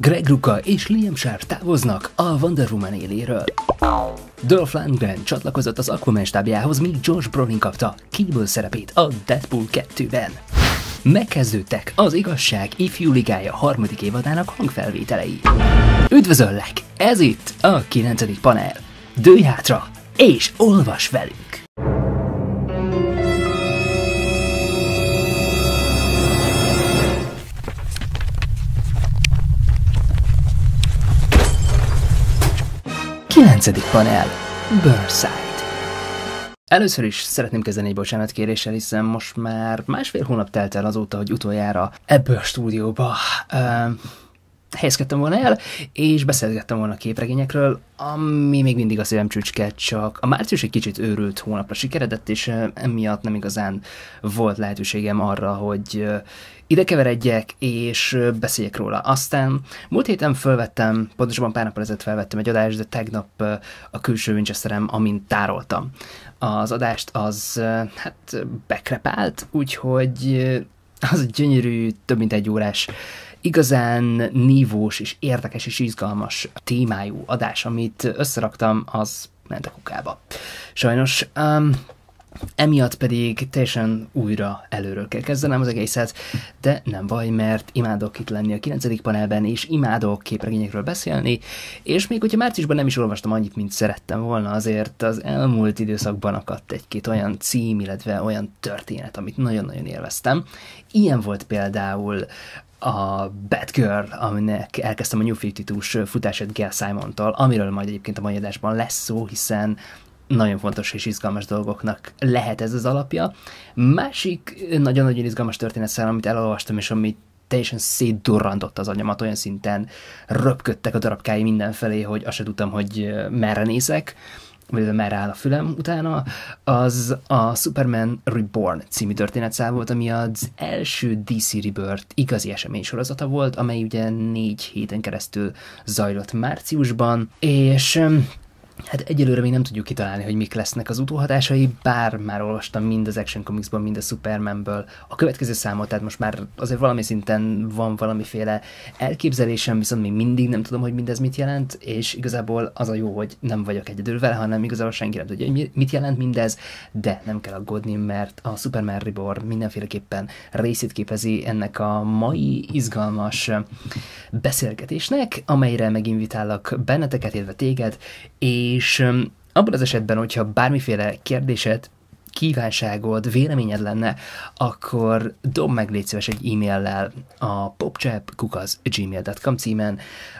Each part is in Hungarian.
Greg Ruka és Liam Sharp távoznak a Wonder Woman éléről. Dolph Lundgren csatlakozott az Aquaman stábjához, míg Josh Brolin kapta Cable szerepét a Deadpool 2-ben. Megkezdődtek az Igazság ifjú ligája harmadik évadának hangfelvételei. Üdvözöllek! Ez itt a 9. panel. Dőj hátra és olvas velünk! 9. panel Burnside Először is szeretném kezdeni egy bocsánat kéréssel, hiszen most már másfél hónap telt el azóta, hogy utoljára ebből a stúdióba uh, helyezkedtem volna el, és beszélgettem volna a képregényekről, ami még mindig a szívem csücske, csak a március egy kicsit őrült hónapra sikeredett, és emiatt nem igazán volt lehetőségem arra, hogy ide keveredjek, és beszéljek róla. Aztán múlt héten felvettem, pontosabban pár nappal ezelőtt felvettem egy adást, de tegnap a külső Winchesterem, amint tároltam. Az adást az hát bekrepált, úgyhogy az gyönyörű, több mint egy órás igazán nívós és érdekes és izgalmas témájú adás, amit összeraktam, az ment a kukába. Sajnos, um, Emiatt pedig teljesen újra előről kell kezdenem az egészet, de nem baj, mert imádok itt lenni a 9. panelben, és imádok képregényekről beszélni, és még hogyha márciusban nem is olvastam annyit, mint szerettem volna, azért az elmúlt időszakban akadt egy-két olyan cím, illetve olyan történet, amit nagyon-nagyon élveztem. Ilyen volt például a Batgirl, aminek elkezdtem a New 52-s futását Gail Simon-tal, amiről majd egyébként a mai adásban lesz szó, hiszen nagyon fontos és izgalmas dolgoknak lehet ez az alapja. Másik nagyon-nagyon izgalmas történet szám, amit elolvastam, és amit teljesen szétdurrandott az anyamat olyan szinten röpködtek a darabkái mindenfelé, hogy azt se tudtam, hogy merre nézek vagy merre áll a fülem utána, az a Superman Reborn című történetszál volt, ami az első DC Rebirth igazi esemény sorozata volt, amely ugye négy héten keresztül zajlott márciusban, és Hát egyelőre még nem tudjuk kitalálni, hogy mik lesznek az utóhatásai, bár már olvastam mind az Action Comics-ból, mind a Supermanből a következő számot, tehát most már azért valami szinten van valamiféle elképzelésem, viszont még mindig nem tudom, hogy mindez mit jelent, és igazából az a jó, hogy nem vagyok egyedül vele, hanem igazából senki nem tudja, hogy mit jelent mindez, de nem kell aggódni, mert a Superman Reborn mindenféleképpen részét képezi ennek a mai izgalmas beszélgetésnek, amelyre meginvitálok benneteket, illetve téged, és és abban az esetben, hogyha bármiféle kérdésed, kívánságod, véleményed lenne, akkor dob meg légy szíves egy e-maillel a popchapkukaz.gmail.com címen,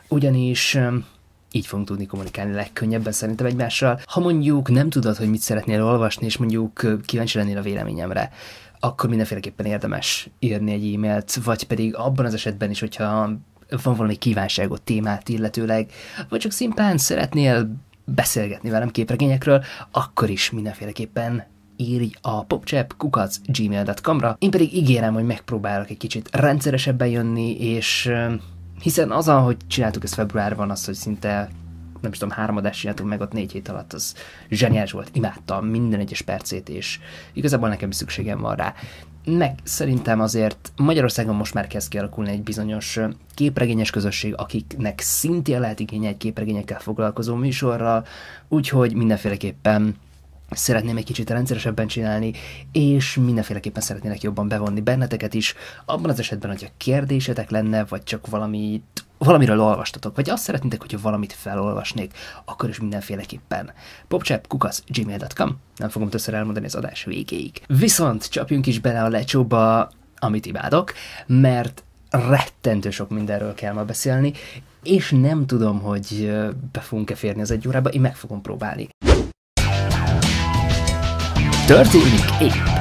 ugyanis így fogunk tudni kommunikálni legkönnyebben szerintem egymással. Ha mondjuk nem tudod, hogy mit szeretnél olvasni, és mondjuk kíváncsi lennél a véleményemre, akkor mindenféleképpen érdemes írni egy e-mailt, vagy pedig abban az esetben is, hogyha van valami kívánságot, témát illetőleg, vagy csak szimplán szeretnél beszélgetni velem képregényekről, akkor is mindenféleképpen írj a popchap.gmail.com-ra. Én pedig ígérem, hogy megpróbálok egy kicsit rendszeresebben jönni, és hiszen az, hogy csináltuk ezt februárban, az, hogy szinte nem is tudom, három adást csináltunk meg ott négy hét alatt, az zseniás volt, imádtam minden egyes percét, és igazából nekem szükségem van rá meg szerintem azért Magyarországon most már kezd kialakulni egy bizonyos képregényes közösség, akiknek szintén lehet igénye egy képregényekkel foglalkozó műsorra, úgyhogy mindenféleképpen szeretném egy kicsit rendszeresebben csinálni, és mindenféleképpen szeretnének jobban bevonni benneteket is. Abban az esetben, hogyha kérdésetek lenne, vagy csak valamit valamiről olvastatok, vagy azt szeretnétek, hogyha valamit felolvasnék, akkor is mindenféleképpen popchapkukac.gmail.com Nem fogom többször elmondani az adás végéig. Viszont csapjunk is bele a lecsóba, amit imádok, mert rettentő sok mindenről kell ma beszélni, és nem tudom, hogy be fogunk-e férni az egy órába, én meg fogom próbálni. Történik épp!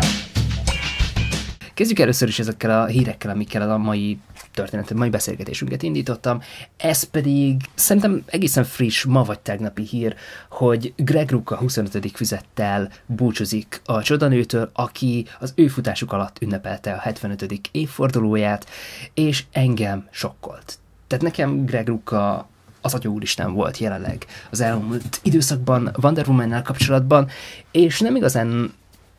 Kezdjük először is ezekkel a hírekkel, amikkel a mai történetet, majd beszélgetésünket indítottam. Ez pedig szerintem egészen friss, ma vagy tegnapi hír, hogy Greg Ruka 25. füzettel búcsúzik a csodanőtől, aki az ő futásuk alatt ünnepelte a 75. évfordulóját, és engem sokkolt. Tehát nekem Greg Ruka az Atya Úristen volt jelenleg az elmúlt időszakban Wonder woman kapcsolatban, és nem igazán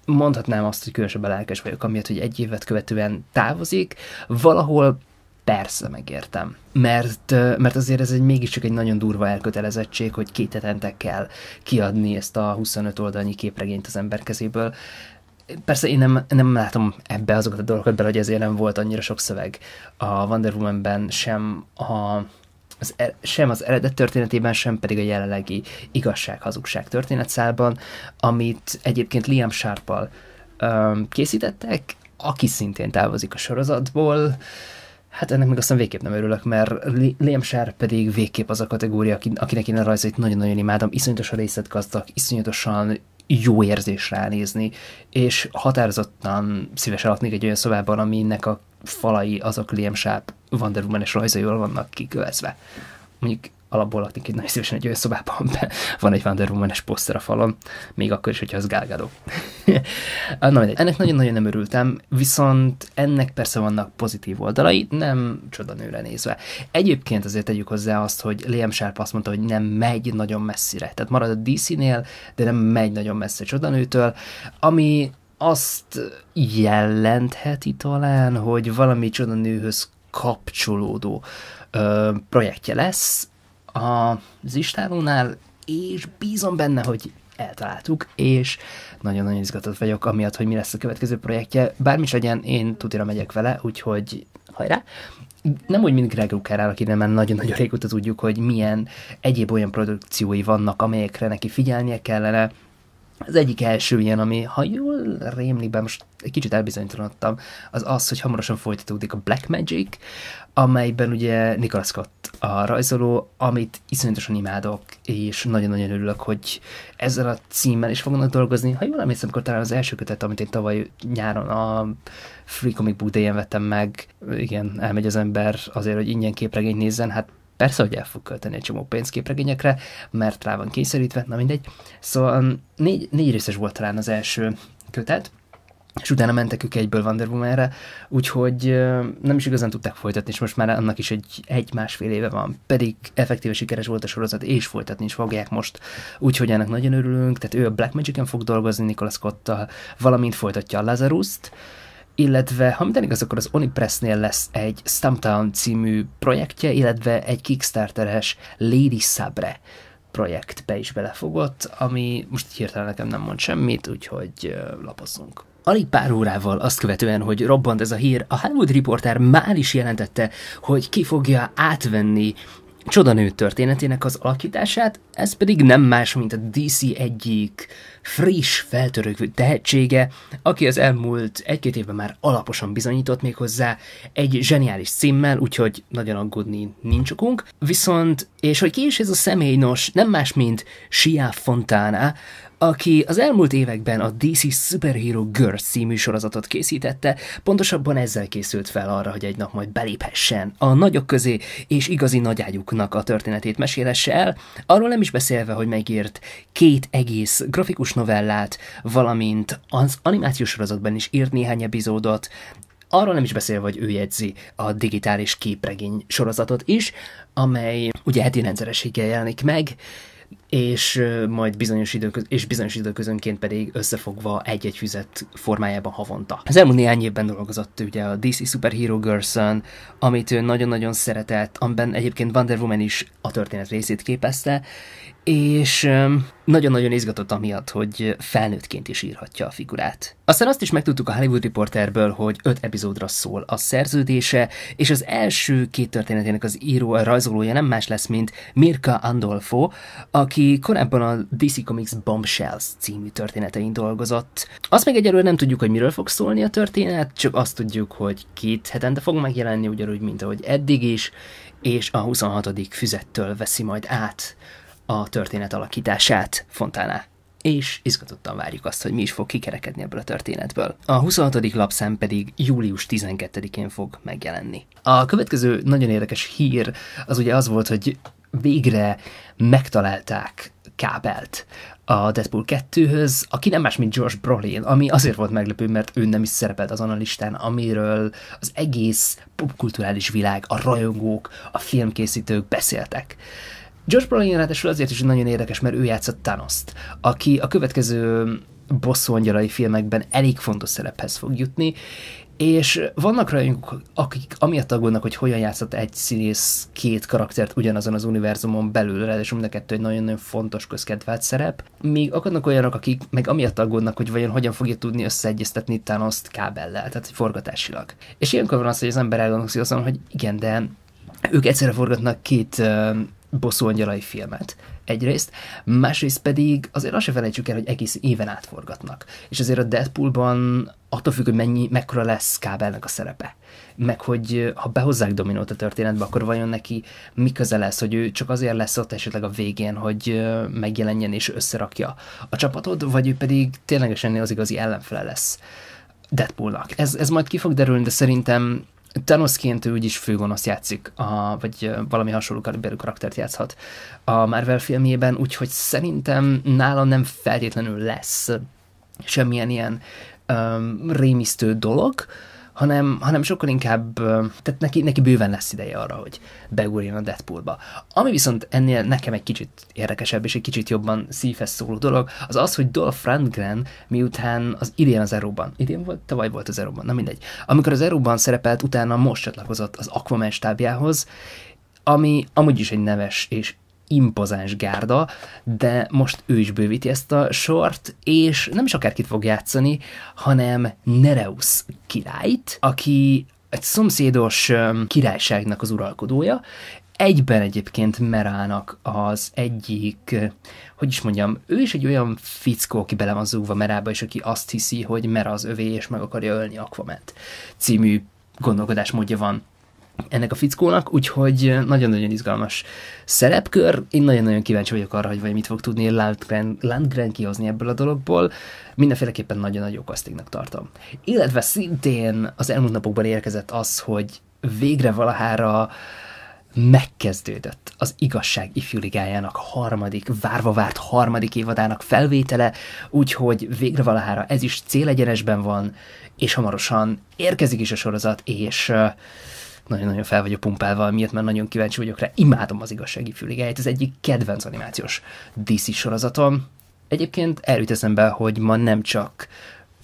mondhatnám azt, hogy különösebben lelkes vagyok, amiatt, hogy egy évet követően távozik, valahol persze megértem. Mert, mert azért ez egy mégiscsak egy nagyon durva elkötelezettség, hogy két hetente kell kiadni ezt a 25 oldalnyi képregényt az ember kezéből. Persze én nem, nem látom ebbe azokat a dolgokat bele, hogy ezért nem volt annyira sok szöveg a Wonder Woman-ben sem a az er, sem az eredet történetében, sem pedig a jelenlegi igazság-hazugság történetszálban, amit egyébként Liam Sharpal készítettek, aki szintén távozik a sorozatból. Uh, Hát ennek meg aztán végképp nem örülök, mert Liam Sharp pedig végképp az a kategória, akinek én a rajzait nagyon-nagyon imádom, iszonyatosan részletgazdag, iszonyatosan jó érzés ránézni, és határozottan szívesen laknék egy olyan szobában, aminek a falai azok Liam Sharp Wonder Woman-es rajzaival vannak kikövezve. Mondjuk alapból laknék egy nagyon szívesen egy olyan szobában, amiben van egy Wonder woman poszter a falon, még akkor is, hogyha az gálgáló. Na, ennek nagyon-nagyon nem örültem, viszont ennek persze vannak pozitív oldalai, nem csoda nőre nézve. Egyébként azért tegyük hozzá azt, hogy Liam Sharp azt mondta, hogy nem megy nagyon messzire. Tehát marad a DC-nél, de nem megy nagyon messze csodanőtől, ami azt jelentheti talán, hogy valami csodanőhöz kapcsolódó ö, projektje lesz, az istálónál, és bízom benne, hogy eltaláltuk, és nagyon-nagyon izgatott vagyok, amiatt, hogy mi lesz a következő projektje. Bármi is legyen, én tutira megyek vele, úgyhogy hajrá! nem úgy, mint Greg Ruckerrel, akire már nagyon-nagyon régóta tudjuk, hogy milyen egyéb olyan produkciói vannak, amelyekre neki figyelnie kellene, az egyik első ilyen, ami, ha jól rémlik be, most egy kicsit elbizonytalanodtam, az az, hogy hamarosan folytatódik a Black Magic, amelyben ugye Nicolas Scott a rajzoló, amit iszonyatosan imádok, és nagyon-nagyon örülök, hogy ezzel a címmel is fognak dolgozni. Ha jól emlékszem, akkor talán az első kötet, amit én tavaly nyáron a Free Comic Book Day-en vettem meg, igen, elmegy az ember azért, hogy ingyen képregényt nézzen, hát Persze, hogy el fog költeni egy csomó képregényekre, mert rá van kényszerítve, na mindegy. Szóval um, négy, négy részes volt talán az első kötet, és utána mentek ők egyből Wonder Woman-re, úgyhogy nem is igazán tudták folytatni, és most már annak is egy, egy-másfél éve van, pedig effektíve sikeres volt a sorozat, és folytatni is fogják most, úgyhogy ennek nagyon örülünk, tehát ő a Black Magic-en fog dolgozni Nicolas Scott-tal, valamint folytatja a Lazarus-t, illetve ha minden igaz, akkor az Onipressnél lesz egy Stumptown című projektje, illetve egy Kickstarteres Lady Sabre projektbe is belefogott, ami most hirtelen nekem nem mond semmit, úgyhogy lapozzunk. Alig pár órával azt követően, hogy robbant ez a hír, a Hollywood Reporter már is jelentette, hogy ki fogja átvenni csodanő történetének az alakítását, ez pedig nem más, mint a DC egyik friss, feltörökvő tehetsége, aki az elmúlt egy-két évben már alaposan bizonyított még hozzá egy zseniális címmel, úgyhogy nagyon aggódni nincs okunk. Viszont, és hogy ki is ez a személy, nos, nem más, mint Sia Fontana, aki az elmúlt években a DC Superhero Girls című sorozatot készítette, pontosabban ezzel készült fel arra, hogy egy nap majd beléphessen a nagyok közé, és igazi nagyágyuknak a történetét mesélesse el, arról nem is beszélve, hogy megírt két egész grafikus novellát, valamint az animációs sorozatban is írt néhány epizódot, arról nem is beszélve, hogy ő jegyzi a digitális képregény sorozatot is, amely ugye heti rendszerességgel jelenik meg, és majd bizonyos időköz, és bizonyos időközönként pedig összefogva egy-egy füzet formájában havonta. Az elmúlt néhány évben dolgozott ugye a DC Superhero girls amit ő nagyon-nagyon szeretett, amiben egyébként Wonder Woman is a történet részét képezte, és nagyon-nagyon izgatott amiatt, hogy felnőttként is írhatja a figurát. Aztán azt is megtudtuk a Hollywood Reporterből, hogy öt epizódra szól a szerződése, és az első két történetének az író, a rajzolója nem más lesz, mint Mirka Andolfo, aki korábban a DC Comics Bombshells című történetein dolgozott. Azt még egyelőre nem tudjuk, hogy miről fog szólni a történet, csak azt tudjuk, hogy két hetente fog megjelenni, ugyanúgy, mint ahogy eddig is, és a 26. füzettől veszi majd át a történet alakítását Fontáná. és izgatottan várjuk azt, hogy mi is fog kikerekedni ebből a történetből. A 26. lapszám pedig július 12-én fog megjelenni. A következő nagyon érdekes hír az ugye az volt, hogy végre megtalálták kábelt a Deadpool 2-höz, aki nem más, mint George Brolin, ami azért volt meglepő, mert ő nem is szerepelt azon a listán, amiről az egész popkulturális világ, a rajongók, a filmkészítők beszéltek. George Brolin ráadásul azért is nagyon érdekes, mert ő játszott thanos aki a következő bosszúangyalai filmekben elég fontos szerephez fog jutni, és vannak rajongók, akik amiatt aggódnak, hogy hogyan játszott egy színész két karaktert ugyanazon az univerzumon belül, és mind a kettő egy nagyon-nagyon fontos közkedvelt szerep, míg akadnak olyanok, akik meg amiatt aggódnak, hogy vajon hogyan fogja tudni összeegyeztetni Thanos-t kábellel, tehát forgatásilag. És ilyenkor van az, hogy az ember elgondolkozik azon, hogy igen, de ők egyszerre forgatnak két bosszú angyalai filmet. Egyrészt, másrészt pedig azért azt se felejtsük el, hogy egész éven átforgatnak. És azért a Deadpoolban attól függ, hogy mennyi, mekkora lesz Kábelnek a szerepe. Meg hogy ha behozzák Dominót a történetbe, akkor vajon neki mi köze lesz, hogy ő csak azért lesz ott esetleg a végén, hogy megjelenjen és összerakja a csapatod, vagy ő pedig ténylegesen az igazi ellenfele lesz Deadpoolnak. Ez, ez majd ki fog derülni, de szerintem Thanosként ő úgyis főgonosz játszik, a, vagy valami hasonló kaliberű karaktert játszhat a Marvel filmjében, úgyhogy szerintem nála nem feltétlenül lesz semmilyen ilyen um, rémisztő dolog, uh, hanem, hanem sokkal inkább, tehát neki, neki bőven lesz ideje arra, hogy beugorjon a Deadpoolba. Ami viszont ennél nekem egy kicsit érdekesebb és egy kicsit jobban szívhez szóló dolog, az az, hogy Dolph Rundgren miután az idén az Euróban, idén volt, tavaly volt az Euróban, na mindegy, amikor az Euróban szerepelt, utána most csatlakozott az Aquaman stábjához, ami amúgy is egy neves és impozáns gárda, de most ő is bővíti ezt a sort, és nem is akárkit fog játszani, hanem Nereus királyt, aki egy szomszédos királyságnak az uralkodója, egyben egyébként Merának az egyik, hogy is mondjam, ő is egy olyan fickó, aki bele van zúgva Merába, és aki azt hiszi, hogy Mera az övé, és meg akarja ölni Aquament című gondolkodásmódja van ennek a fickónak, úgyhogy eh, nagyon-nagyon izgalmas szerepkör. Én nagyon-nagyon kíváncsi vagyok arra, hogy vagy mit fog tudni Landgren, Landgren kihozni ebből a dologból. Mindenféleképpen nagyon-nagyon jó castingnak tartom. Illetve szintén az elmúlt napokban érkezett az, hogy végre valahára megkezdődött az igazság ligájának harmadik, várva várt harmadik évadának felvétele, úgyhogy végre valahára ez is célegyenesben van, és hamarosan érkezik is a sorozat, és uh, nagyon-nagyon fel vagyok pumpálva, miért már nagyon kíváncsi vagyok rá. Imádom az igazsági füligáját, ez egyik kedvenc animációs DC sorozatom. Egyébként elüt eszembe, hogy ma nem csak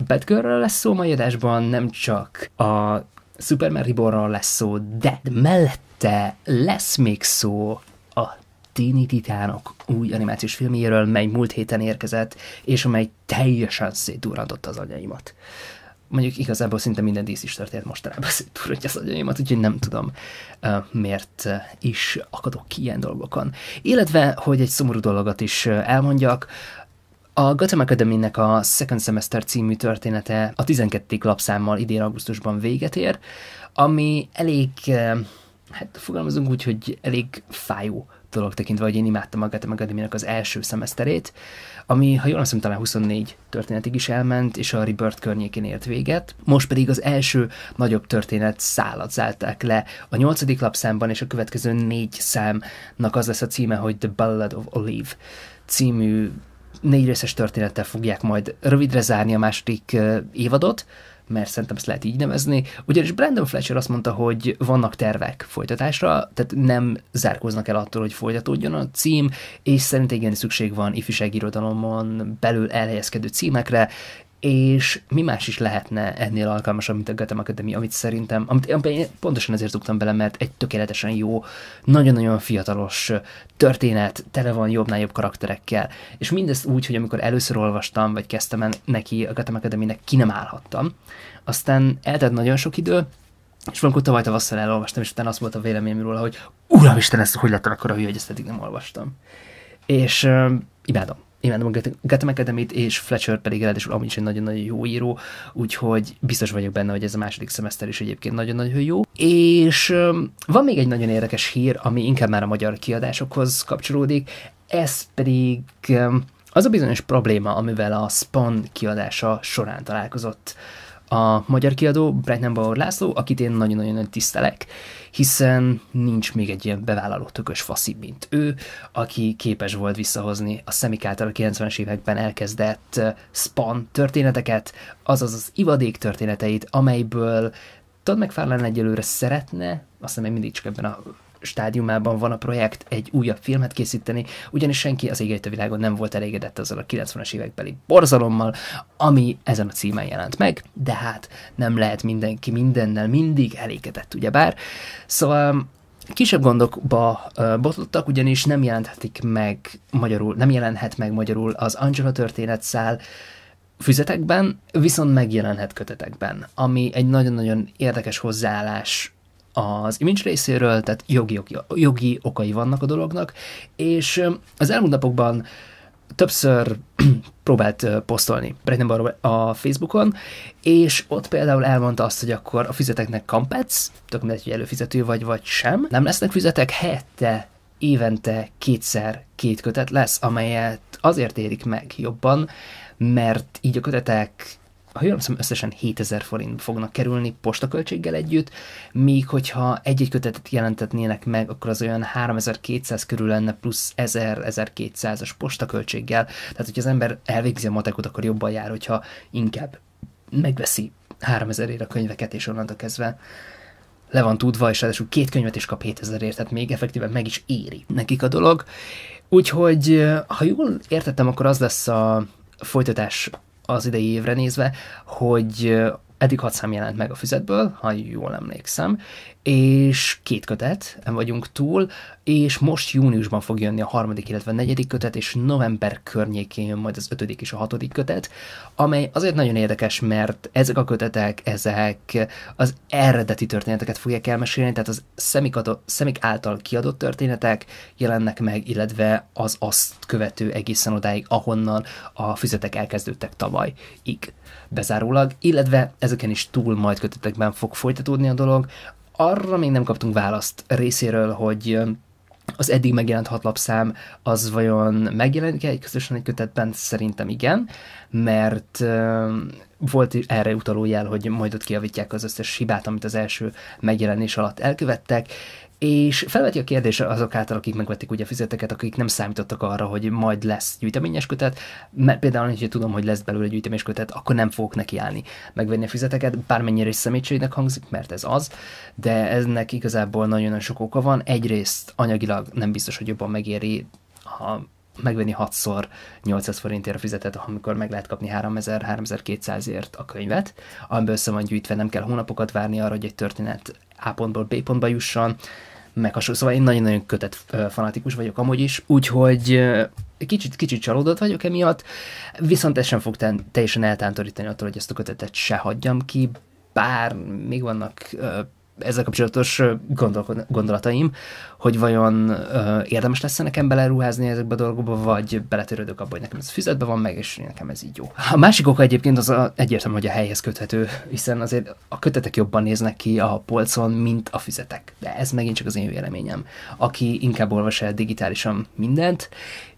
Batgirlről lesz szó mai adásban, nem csak a Superman Rebornról lesz szó, de mellette lesz még szó a Tini Titánok új animációs filmjéről, mely múlt héten érkezett, és amely teljesen szétdurrantotta az anyaimat mondjuk igazából szinte minden dísz is történt mostanában szétpurratja az agyaimat, úgyhogy nem tudom, miért is akadok ki ilyen dolgokon. Illetve, hogy egy szomorú dolgot is elmondjak, a Gotham academy a Second Semester című története a 12. lapszámmal idén augusztusban véget ér, ami elég, hát fogalmazunk úgy, hogy elég fájó dolog tekintve, hogy én imádtam magát a Megadéminak az első szemeszterét, ami, ha jól hiszem, talán 24 történetig is elment, és a Rebirth környékén ért véget. Most pedig az első nagyobb történet szállat zárták le a nyolcadik lapszámban, és a következő négy számnak az lesz a címe, hogy The Ballad of Olive című négy részes történettel fogják majd rövidre zárni a második eh, évadot, mert szerintem ezt lehet így nevezni, ugyanis Brandon Fletcher azt mondta, hogy vannak tervek folytatásra, tehát nem zárkóznak el attól, hogy folytatódjon a cím, és szerint igen szükség van ifjúsági irodalomon belül elhelyezkedő címekre, és mi más is lehetne ennél alkalmasabb, mint a Gotham Academy, amit szerintem, amit, én pontosan ezért dugtam bele, mert egy tökéletesen jó, nagyon-nagyon fiatalos történet, tele van jobbnál jobb karakterekkel, és mindezt úgy, hogy amikor először olvastam, vagy kezdtem el neki a Gotham Academy-nek, ki nem állhattam. Aztán eltelt nagyon sok idő, és valamikor tavaly tavasszal elolvastam, és utána azt volt a véleményem róla, hogy Uramisten, ezt hogy lett akkor a hülye, hogy ezt eddig nem olvastam. És uh, imádom imádom a Gotham academy és Fletcher pedig ráadásul amúgy is egy nagyon-nagyon jó író, úgyhogy biztos vagyok benne, hogy ez a második szemeszter is egyébként nagyon-nagyon jó. És van még egy nagyon érdekes hír, ami inkább már a magyar kiadásokhoz kapcsolódik, ez pedig az a bizonyos probléma, amivel a Spawn kiadása során találkozott a magyar kiadó Breitenbauer László, akit én nagyon-nagyon tisztelek, hiszen nincs még egy ilyen bevállaló tökös faszib, mint ő, aki képes volt visszahozni a szemik által a 90-es években elkezdett eh, span történeteket, azaz az ivadék történeteit, amelyből Todd McFarlane egyelőre szeretne, azt hiszem, mindig csak ebben a stádiumában van a projekt egy újabb filmet készíteni, ugyanis senki az égeit a világon nem volt elégedett azzal a 90-es évekbeli borzalommal, ami ezen a címen jelent meg, de hát nem lehet mindenki mindennel mindig elégedett, ugyebár. Szóval kisebb gondokba botlottak, ugyanis nem jelenthetik meg magyarul, nem jelenhet meg magyarul az Angela történetszál, füzetekben, viszont megjelenhet kötetekben, ami egy nagyon-nagyon érdekes hozzáállás az image részéről, tehát jogi, jogi, jogi okai vannak a dolognak, és az elmúlt napokban többször próbált posztolni Brennan a Facebookon, és ott például elmondta azt, hogy akkor a fizeteknek kampetsz, tök mindegy, hogy előfizető vagy, vagy sem, nem lesznek fizetek, helyette évente kétszer két kötet lesz, amelyet azért érik meg jobban, mert így a kötetek ha jól hiszem, összesen 7000 forint fognak kerülni postaköltséggel együtt, míg hogyha egy-egy kötetet jelentetnének meg, akkor az olyan 3200 körül lenne plusz 1000-1200-as postaköltséggel. Tehát, hogyha az ember elvégzi a matekot, akkor jobban jár, hogyha inkább megveszi 3000 ér a könyveket, és onnantól kezdve le van tudva, és ráadásul két könyvet is kap 7000 ért, tehát még effektíven meg is éri nekik a dolog. Úgyhogy, ha jól értettem, akkor az lesz a folytatás az idei évre nézve, hogy eddig hat szám jelent meg a füzetből, ha jól emlékszem, és két kötet vagyunk túl, és most júniusban fog jönni a harmadik, illetve a negyedik kötet, és november környékén jön majd az ötödik és a hatodik kötet, amely azért nagyon érdekes, mert ezek a kötetek, ezek az eredeti történeteket fogják elmesélni, tehát az szemik, adó, szemik által kiadott történetek jelennek meg, illetve az azt követő egészen odáig, ahonnan a füzetek elkezdődtek tavalyig bezárólag, illetve ezeken is túl majd kötetekben fog folytatódni a dolog. Arra még nem kaptunk választ részéről, hogy az eddig megjelent lapszám, az vajon megjelenik -e egy közösen egy kötetben? Szerintem igen, mert volt erre utaló jel, hogy majd ott kiavítják az összes hibát, amit az első megjelenés alatt elkövettek, és felveti a kérdés azok által, akik megvették ugye a fizeteket, akik nem számítottak arra, hogy majd lesz gyűjteményes kötet, mert például, hogyha tudom, hogy lesz belőle gyűjteményes kötet, akkor nem fogok nekiállni megvenni a fizeteket, bármennyire is személyiségnek hangzik, mert ez az, de ennek igazából nagyon-nagyon sok oka van. Egyrészt anyagilag nem biztos, hogy jobban megéri ha megvenni 6-szor 800 forintért a fizetet, amikor meg lehet kapni 3000-3200ért a könyvet, amiből össze van gyűjtve, nem kell hónapokat várni arra, hogy egy történet A pontból B pontba jusson, meg hasonló. Szóval én nagyon-nagyon kötet fanatikus vagyok amúgy is, úgyhogy kicsit, kicsit csalódott vagyok emiatt, viszont ez sem fog ten, teljesen eltántorítani attól, hogy ezt a kötetet se hagyjam ki, bár még vannak ezzel kapcsolatos gondol- gondolataim, hogy vajon ö, érdemes lesz nekem beleruházni ezekbe a dolgokba, vagy beletörődök abba, hogy nekem ez füzetben van meg, és nekem ez így jó. A másik oka egyébként az a, egyértelmű, hogy a helyhez köthető, hiszen azért a kötetek jobban néznek ki a polcon, mint a füzetek. De ez megint csak az én véleményem. Aki inkább olvas el digitálisan mindent,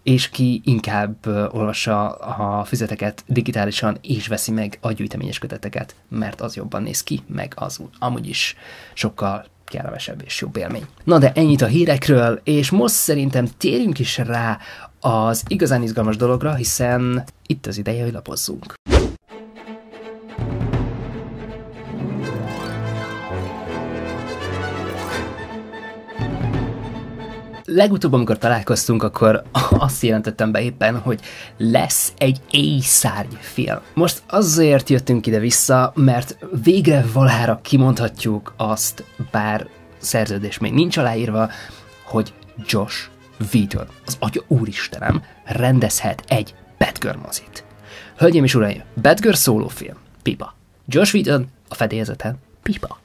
és ki inkább olvassa a füzeteket digitálisan, és veszi meg a gyűjteményes köteteket, mert az jobban néz ki, meg az amúgy is sokkal kellemesebb és jobb élmény. Na de ennyit a hírekről, és most szerintem térjünk is rá az igazán izgalmas dologra, hiszen itt az ideje, hogy lapozzunk. legutóbb, amikor találkoztunk, akkor azt jelentettem be éppen, hogy lesz egy éjszárny film. Most azért jöttünk ide-vissza, mert végre valára kimondhatjuk azt, bár szerződés még nincs aláírva, hogy Josh Whedon, az atya úristenem, rendezhet egy Batgirl mozit. Hölgyeim és uraim, Batgirl szólófilm, pipa. Josh Whedon a fedélzeten, pipa.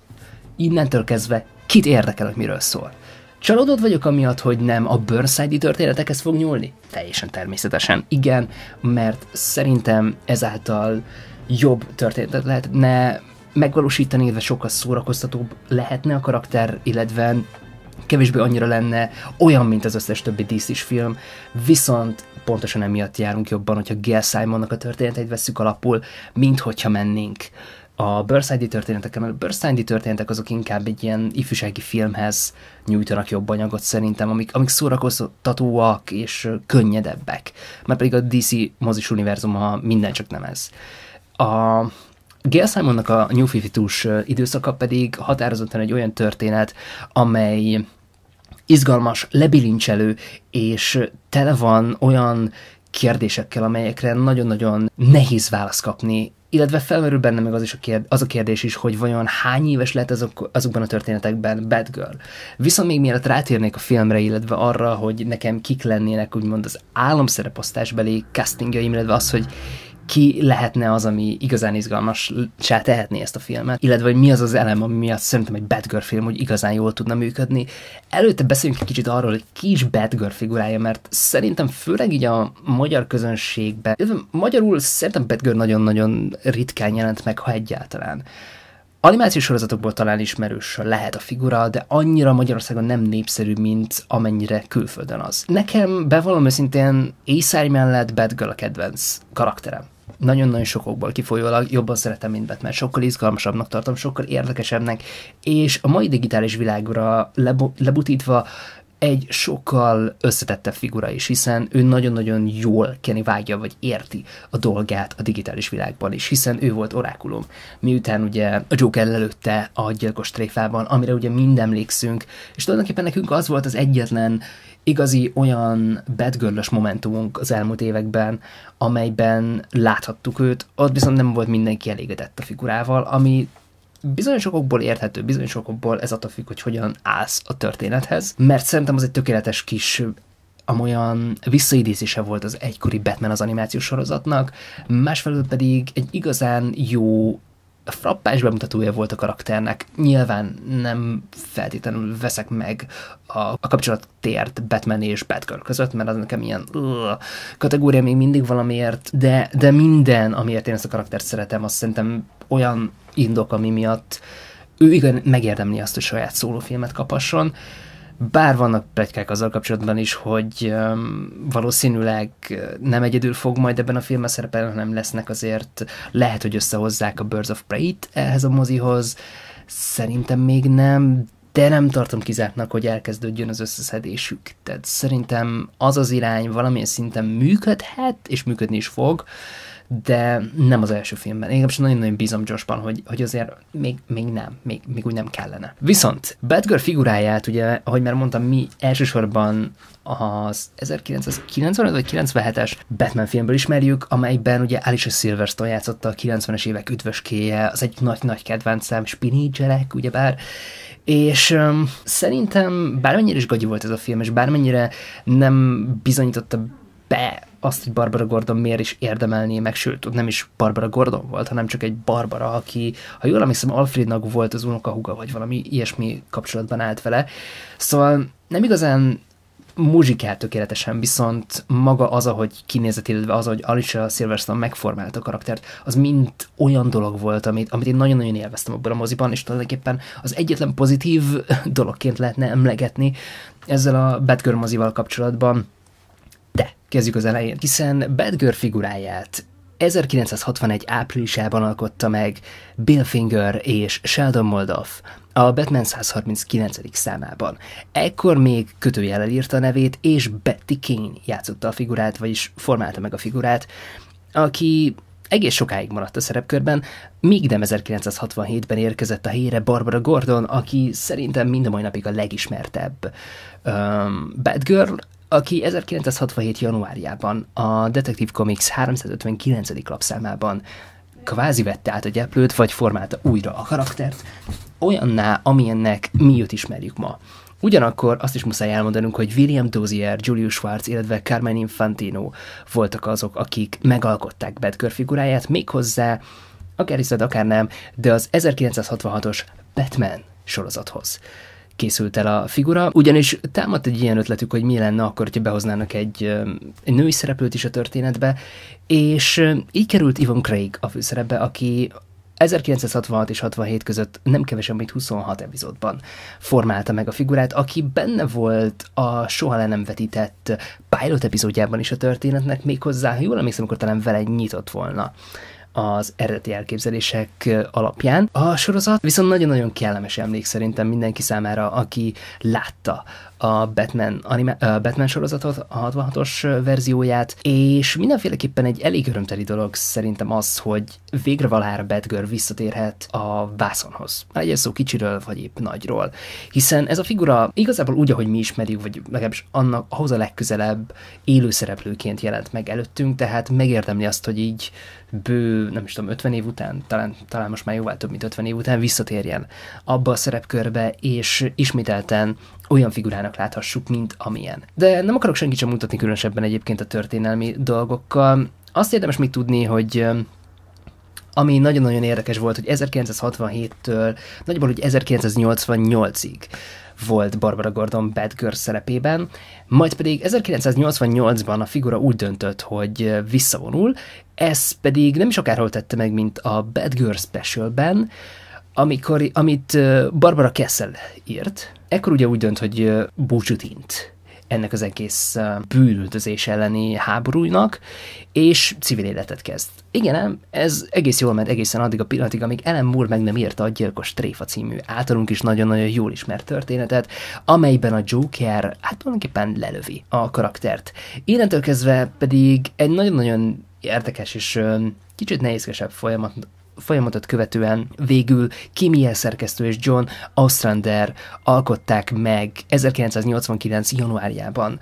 Innentől kezdve kit érdekel, hogy miről szól. Csalódott vagyok amiatt, hogy nem a Burnside-i történetekhez fog nyúlni? Teljesen természetesen igen, mert szerintem ezáltal jobb történetet lehetne megvalósítani, illetve sokkal szórakoztatóbb lehetne a karakter, illetve kevésbé annyira lenne olyan, mint az összes többi dc film, viszont pontosan emiatt járunk jobban, hogyha Gail Simonnak a történeteit veszük alapul, mint hogyha mennénk a Burnside-i történetekkel, mert a Burnside-i történetek azok inkább egy ilyen ifjúsági filmhez nyújtanak jobb anyagot szerintem, amik, amik szórakoztatóak és könnyedebbek. Mert pedig a DC mozis univerzuma minden csak nem ez. A Gail Simonnak a New 52-s időszaka pedig határozottan egy olyan történet, amely izgalmas, lebilincselő, és tele van olyan kérdésekkel, amelyekre nagyon-nagyon nehéz választ kapni, illetve felmerül benne meg az, is a kérd, az a kérdés is, hogy vajon hány éves lehet azok, azokban a történetekben Bad Girl. Viszont még mielőtt rátérnék a filmre, illetve arra, hogy nekem kik lennének úgymond az államszereposztásbeli castingjaim, illetve az, hogy ki lehetne az, ami igazán izgalmas se tehetné ezt a filmet, illetve hogy mi az az elem, ami miatt szerintem egy Batgirl film hogy igazán jól tudna működni. Előtte beszéljünk egy kicsit arról, hogy ki is Batgirl figurája, mert szerintem főleg így a magyar közönségben, magyarul szerintem Batgirl nagyon-nagyon ritkán jelent meg, ha egyáltalán. Animációs sorozatokból talán ismerős lehet a figura, de annyira Magyarországon nem népszerű, mint amennyire külföldön az. Nekem bevallom őszintén Észáj mellett Girl a kedvenc karakterem nagyon-nagyon sokokból kifolyólag jobban szeretem, mint Batman. Sokkal izgalmasabbnak tartom, sokkal érdekesebbnek, és a mai digitális világra lebo- lebutítva egy sokkal összetettebb figura is, hiszen ő nagyon-nagyon jól keni vágja, vagy érti a dolgát a digitális világban is, hiszen ő volt orákulum. Miután ugye a Joker lelőtte a gyilkos tréfában, amire ugye mind emlékszünk, és tulajdonképpen nekünk az volt az egyetlen igazi olyan bad momentumunk az elmúlt években, amelyben láthattuk őt, ott viszont nem volt mindenki elégedett a figurával, ami bizonyos okokból érthető, bizonyos okokból ez attól függ, hogy hogyan állsz a történethez, mert szerintem az egy tökéletes kis amolyan visszaidézése volt az egykori Batman az animációs sorozatnak, másfelől pedig egy igazán jó frappáns bemutatója volt a karakternek. Nyilván nem feltétlenül veszek meg a, a tért Batman és Batgirl között, mert az nekem ilyen uh, kategória még mindig valamiért, de, de minden, amiért én ezt a karaktert szeretem, azt szerintem olyan indok, ami miatt ő igen megérdemli azt, hogy saját szólófilmet kapasson. Bár vannak pletykák azzal kapcsolatban is, hogy valószínűleg nem egyedül fog majd ebben a filmben szerepelni, hanem lesznek azért, lehet, hogy összehozzák a Birds of Prey-t ehhez a mozihoz, szerintem még nem, de nem tartom kizártnak, hogy elkezdődjön az összeszedésük. Tehát szerintem az az irány valamilyen szinten működhet, és működni is fog, de nem az első filmben. Én most nagyon-nagyon bízom Joshban, hogy, hogy azért még, még nem, még, még úgy nem kellene. Viszont Batgirl figuráját, ugye, ahogy már mondtam, mi elsősorban az 1995 vagy 97-es Batman filmből ismerjük, amelyben ugye Alicia Silverstone játszotta a 90-es évek üdvöskéje, az egy nagy-nagy kedvencem, Spiniggerek, ugyebár, és um, szerintem bármennyire is gagyi volt ez a film, és bármennyire nem bizonyította be azt, hogy Barbara Gordon miért is érdemelné meg, sőt, nem is Barbara Gordon volt, hanem csak egy Barbara, aki, ha jól emlékszem, Alfrednak volt az unokahuga, vagy valami ilyesmi kapcsolatban állt vele. Szóval nem igazán muzsikált tökéletesen, viszont maga az, ahogy kinézett, illetve az, ahogy Alicia Silverstone megformálta a karaktert, az mind olyan dolog volt, amit, amit én nagyon-nagyon élveztem abban a moziban, és tulajdonképpen az egyetlen pozitív dologként lehetne emlegetni ezzel a Batgirl mozival kapcsolatban, Kezdjük az elején, hiszen Batgirl figuráját 1961 áprilisában alkotta meg Bill Finger és Sheldon Moldoff a Batman 139. számában. Ekkor még kötőjelel írta a nevét, és Betty Kane játszotta a figurát, vagyis formálta meg a figurát, aki egész sokáig maradt a szerepkörben, míg nem 1967-ben érkezett a híre Barbara Gordon, aki szerintem mind a mai napig a legismertebb um, Batgirl, aki 1967. januárjában a Detective Comics 359. lapszámában kvázi vette át a gyeplőt, vagy formálta újra a karaktert, olyanná, amilyennek mi őt ismerjük ma. Ugyanakkor azt is muszáj elmondanunk, hogy William Dozier, Julius Schwartz, illetve Carmen Infantino voltak azok, akik megalkották Batgirl figuráját, méghozzá, akár hiszed, akár nem, de az 1966-os Batman sorozathoz készült el a figura, ugyanis támadt egy ilyen ötletük, hogy mi lenne akkor, hogyha behoznának egy, egy női szereplőt is a történetbe, és így került Ivan Craig a főszerepbe, aki 1966 és 67 között nem kevesen, mint 26 epizódban formálta meg a figurát, aki benne volt a soha le nem vetített pilot epizódjában is a történetnek, méghozzá, jól emlékszem, akkor talán vele nyitott volna az eredeti elképzelések alapján. A sorozat viszont nagyon-nagyon kellemes emlék szerintem mindenki számára, aki látta a Batman, anima- a Batman sorozatot, a 66-os verzióját, és mindenféleképpen egy elég örömteli dolog szerintem az, hogy végre valahára Batgirl visszatérhet a vászonhoz. Legyen szó kicsiről, vagy épp nagyról. Hiszen ez a figura igazából úgy, ahogy mi ismerjük, vagy legalábbis annak, ahhoz a legközelebb élőszereplőként jelent meg előttünk, tehát megérdemli azt, hogy így bő, nem is tudom, 50 év után, talán, talán most már jóval több, mint 50 év után visszatérjen abba a szerepkörbe, és ismételten olyan figurának láthassuk, mint amilyen. De nem akarok senkit sem mutatni különösebben egyébként a történelmi dolgokkal. Azt érdemes még tudni, hogy ami nagyon-nagyon érdekes volt, hogy 1967-től nagyjából úgy 1988-ig volt Barbara Gordon Bad Girl szerepében, majd pedig 1988-ban a figura úgy döntött, hogy visszavonul, ez pedig nem is akárhol tette meg, mint a Bad Girl Specialben, amikor, amit Barbara Kessel írt. Ekkor ugye úgy dönt, hogy búcsút int ennek az egész bűnöltözés elleni háborúnak, és civil életet kezd. Igen, nem ez egész jól ment egészen addig a pillanatig, amíg Ellen Moore meg nem írta a Gyilkos Tréfa című általunk is nagyon-nagyon jól ismert történetet, amelyben a Joker hát tulajdonképpen lelövi a karaktert. Innentől kezdve pedig egy nagyon-nagyon érdekes és kicsit nehézkesebb folyamat folyamatot követően végül Kimi szerkesztő és John Ostrander alkották meg 1989. januárjában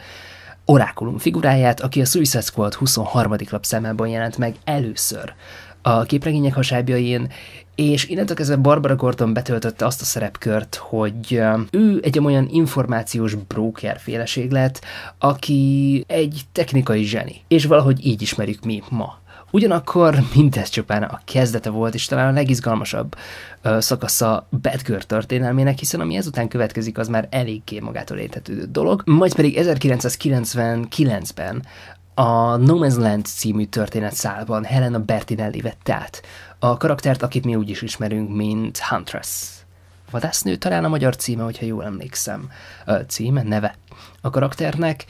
Orákulum figuráját, aki a Suicide Squad 23. szemában jelent meg először a képregények hasábjain, és innentől kezdve Barbara Gordon betöltötte azt a szerepkört, hogy ő egy olyan információs broker féleség lett, aki egy technikai zseni, és valahogy így ismerjük mi ma Ugyanakkor mindez csupán a kezdete volt, és talán a legizgalmasabb ö, szakasza Batgirl történelmének, hiszen ami ezután következik, az már eléggé magától értetődő dolog. Majd pedig 1999-ben a No Man's Land című történet szálban Helena Bertinelli vette át a karaktert, akit mi úgy is ismerünk, mint Huntress vadásznő, talán a magyar címe, hogyha jól emlékszem, a címe, neve a karakternek,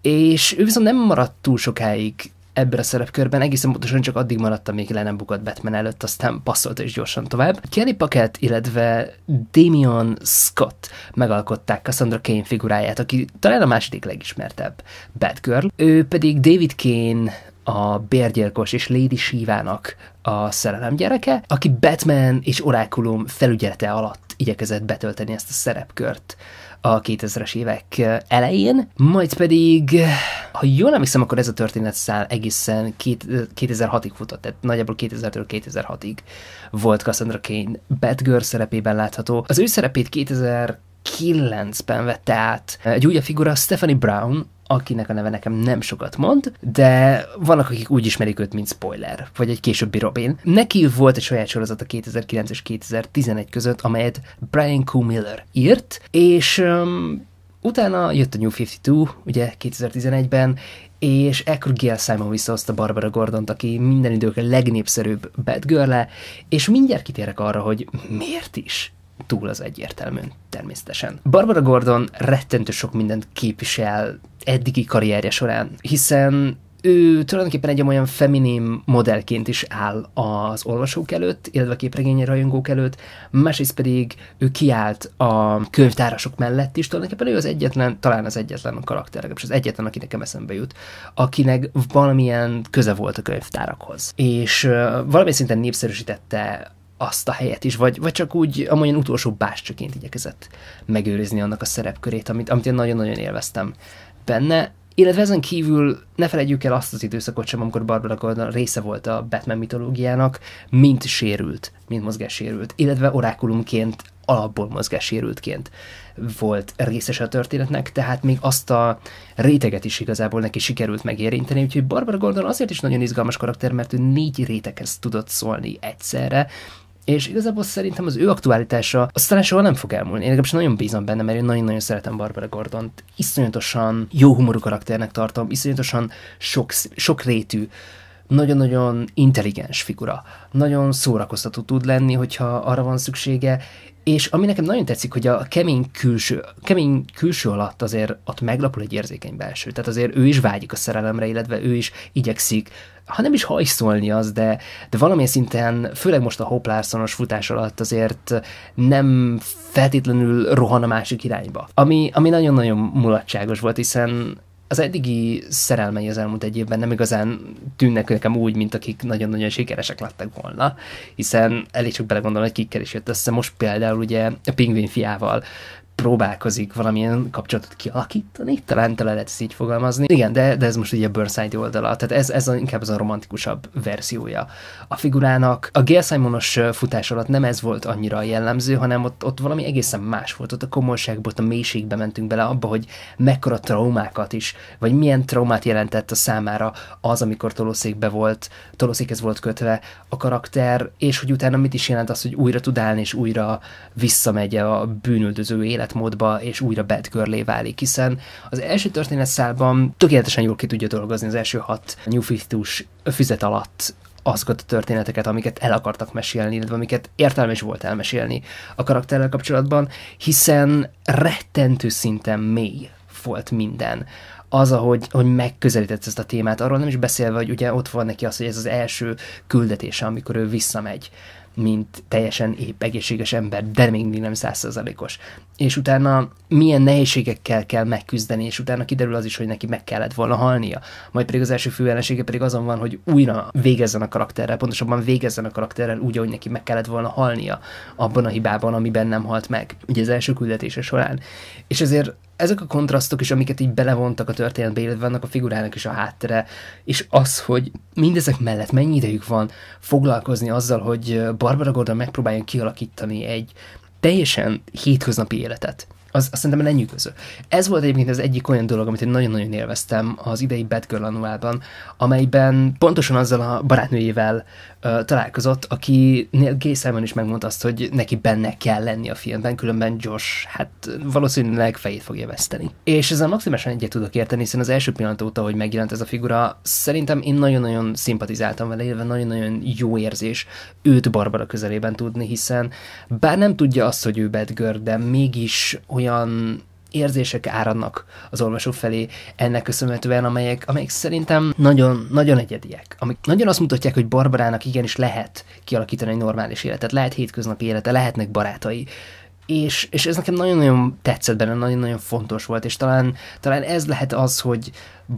és ő viszont nem maradt túl sokáig ebben a szerepkörben egészen pontosan csak addig maradt, amíg le nem bukott Batman előtt, aztán passzolt és gyorsan tovább. Kelly Paket, illetve Damian Scott megalkották Cassandra Kane figuráját, aki talán a második legismertebb Batgirl. Ő pedig David Kane a bérgyilkos és Lady Sívának a szerelem gyereke, aki Batman és Orákulum felügyelete alatt igyekezett betölteni ezt a szerepkört a 2000-es évek elején, majd pedig, ha jól emlékszem, akkor ez a történetszál egészen 2006-ig futott, tehát nagyjából 2000-től 2006-ig volt Cassandra Cain Batgirl szerepében látható. Az ő szerepét 2000 2009-ben vette át egy újabb figura, Stephanie Brown, akinek a neve nekem nem sokat mond, de vannak, akik úgy ismerik őt, mint spoiler, vagy egy későbbi Robin. Neki volt egy saját sorozata 2009 és 2011 között, amelyet Brian Q. Miller írt, és um, utána jött a New 52, ugye 2011-ben, és ekkor Gail Simon visszahozta Barbara gordon aki minden idők a legnépszerűbb Batgirl-e, és mindjárt kitérek arra, hogy miért is túl az egyértelműen természetesen. Barbara Gordon rettentő sok mindent képvisel eddigi karrierje során, hiszen ő tulajdonképpen egy olyan feminim modellként is áll az olvasók előtt, illetve a képregényi rajongók előtt, másrészt pedig ő kiállt a könyvtárosok mellett is, tulajdonképpen ő az egyetlen, talán az egyetlen a karakter, legalábbis az egyetlen, aki nekem eszembe jut, akinek valamilyen köze volt a könyvtárakhoz. És uh, szinten népszerűsítette azt a helyet is, vagy, vagy csak úgy amolyan utolsó bástyaként igyekezett megőrizni annak a szerepkörét, amit, amit én nagyon-nagyon élveztem benne, illetve ezen kívül ne felejtjük el azt az időszakot sem, amikor Barbara Gordon része volt a Batman mitológiának, mint sérült, mint mozgássérült, illetve orákulumként, alapból mozgássérültként volt részes a történetnek, tehát még azt a réteget is igazából neki sikerült megérinteni, úgyhogy Barbara Gordon azért is nagyon izgalmas karakter, mert ő négy réteghez tudott szólni egyszerre, és igazából szerintem az ő aktualitása az talán soha nem fog elmúlni. Én legalábbis nagyon bízom benne, mert én nagyon-nagyon szeretem Barbara -t. Iszonyatosan jó humorú karakternek tartom, iszonyatosan sok, sok rétű nagyon-nagyon intelligens figura. Nagyon szórakoztató tud lenni, hogyha arra van szüksége, és ami nekem nagyon tetszik, hogy a kemény külső, kemény külső alatt azért ott meglapul egy érzékeny belső. Tehát azért ő is vágyik a szerelemre, illetve ő is igyekszik ha nem is hajszolni az, de, de valamilyen szinten, főleg most a hoplárszonos futás alatt azért nem feltétlenül rohan a másik irányba. Ami, ami nagyon-nagyon mulatságos volt, hiszen az eddigi szerelmei az elmúlt egy évben nem igazán tűnnek nekem úgy, mint akik nagyon-nagyon sikeresek lettek volna, hiszen elég csak belegondolom, hogy kikkel is jött össze. Most például ugye a pingvin fiával próbálkozik valamilyen kapcsolatot kialakítani, talán talán lehet ezt így fogalmazni. Igen, de, de ez most ugye a Burnside oldala, tehát ez, ez a, inkább az a romantikusabb verziója a figurának. A Gail Simonos futás alatt nem ez volt annyira jellemző, hanem ott, ott valami egészen más volt, ott a komolyságból, ott a mélységbe mentünk bele abba, hogy mekkora traumákat is, vagy milyen traumát jelentett a számára az, amikor tolószékbe volt, tolószékhez volt kötve a karakter, és hogy utána mit is jelent az, hogy újra tud állni, és újra visszamegy a bűnöldöző élet életmódba, és újra bad é válik, hiszen az első történetszálban tökéletesen jól ki tudja dolgozni az első hat New 52 füzet alatt azokat a történeteket, amiket el akartak mesélni, illetve amiket értelmes volt elmesélni a karakterrel kapcsolatban, hiszen rettentő szinten mély volt minden az, ahogy, hogy megközelített ezt a témát, arról nem is beszélve, hogy ugye ott van neki az, hogy ez az első küldetése, amikor ő visszamegy mint teljesen épp egészséges ember, de még mindig nem százszerzalékos. És utána milyen nehézségekkel kell megküzdeni, és utána kiderül az is, hogy neki meg kellett volna halnia. Majd pedig az első főellensége pedig azon van, hogy újra végezzen a karakterrel, pontosabban végezzen a karakterrel úgy, ahogy neki meg kellett volna halnia abban a hibában, amiben nem halt meg, ugye az első küldetése során. És ezért ezek a kontrasztok is, amiket így belevontak a történetbe, illetve vannak a figurának is a háttere, és az, hogy mindezek mellett mennyi idejük van foglalkozni azzal, hogy Barbara Gordon megpróbáljon kialakítani egy teljesen hétköznapi életet. Az, az szerintem lenyűgöző. Ez volt egyébként az egyik olyan dolog, amit én nagyon-nagyon élveztem az idei Batgirl annulában, amelyben pontosan azzal a barátnőjével találkozott, aki Gay Simon is megmondta azt, hogy neki benne kell lenni a filmben, különben Josh hát valószínűleg fejét fogja veszteni. És ezzel maximálisan egyet tudok érteni, hiszen az első pillanat óta, hogy megjelent ez a figura, szerintem én nagyon-nagyon szimpatizáltam vele, illetve nagyon-nagyon jó érzés őt Barbara közelében tudni, hiszen bár nem tudja azt, hogy ő Bad girl, de mégis olyan érzések áradnak az olvasó felé ennek köszönhetően, amelyek, amelyek szerintem nagyon, nagyon egyediek. Amik nagyon azt mutatják, hogy Barbarának igenis lehet kialakítani egy normális életet, lehet hétköznapi élete, lehetnek barátai, és, és ez nekem nagyon-nagyon tetszett benne, nagyon-nagyon fontos volt, és talán, talán ez lehet az, hogy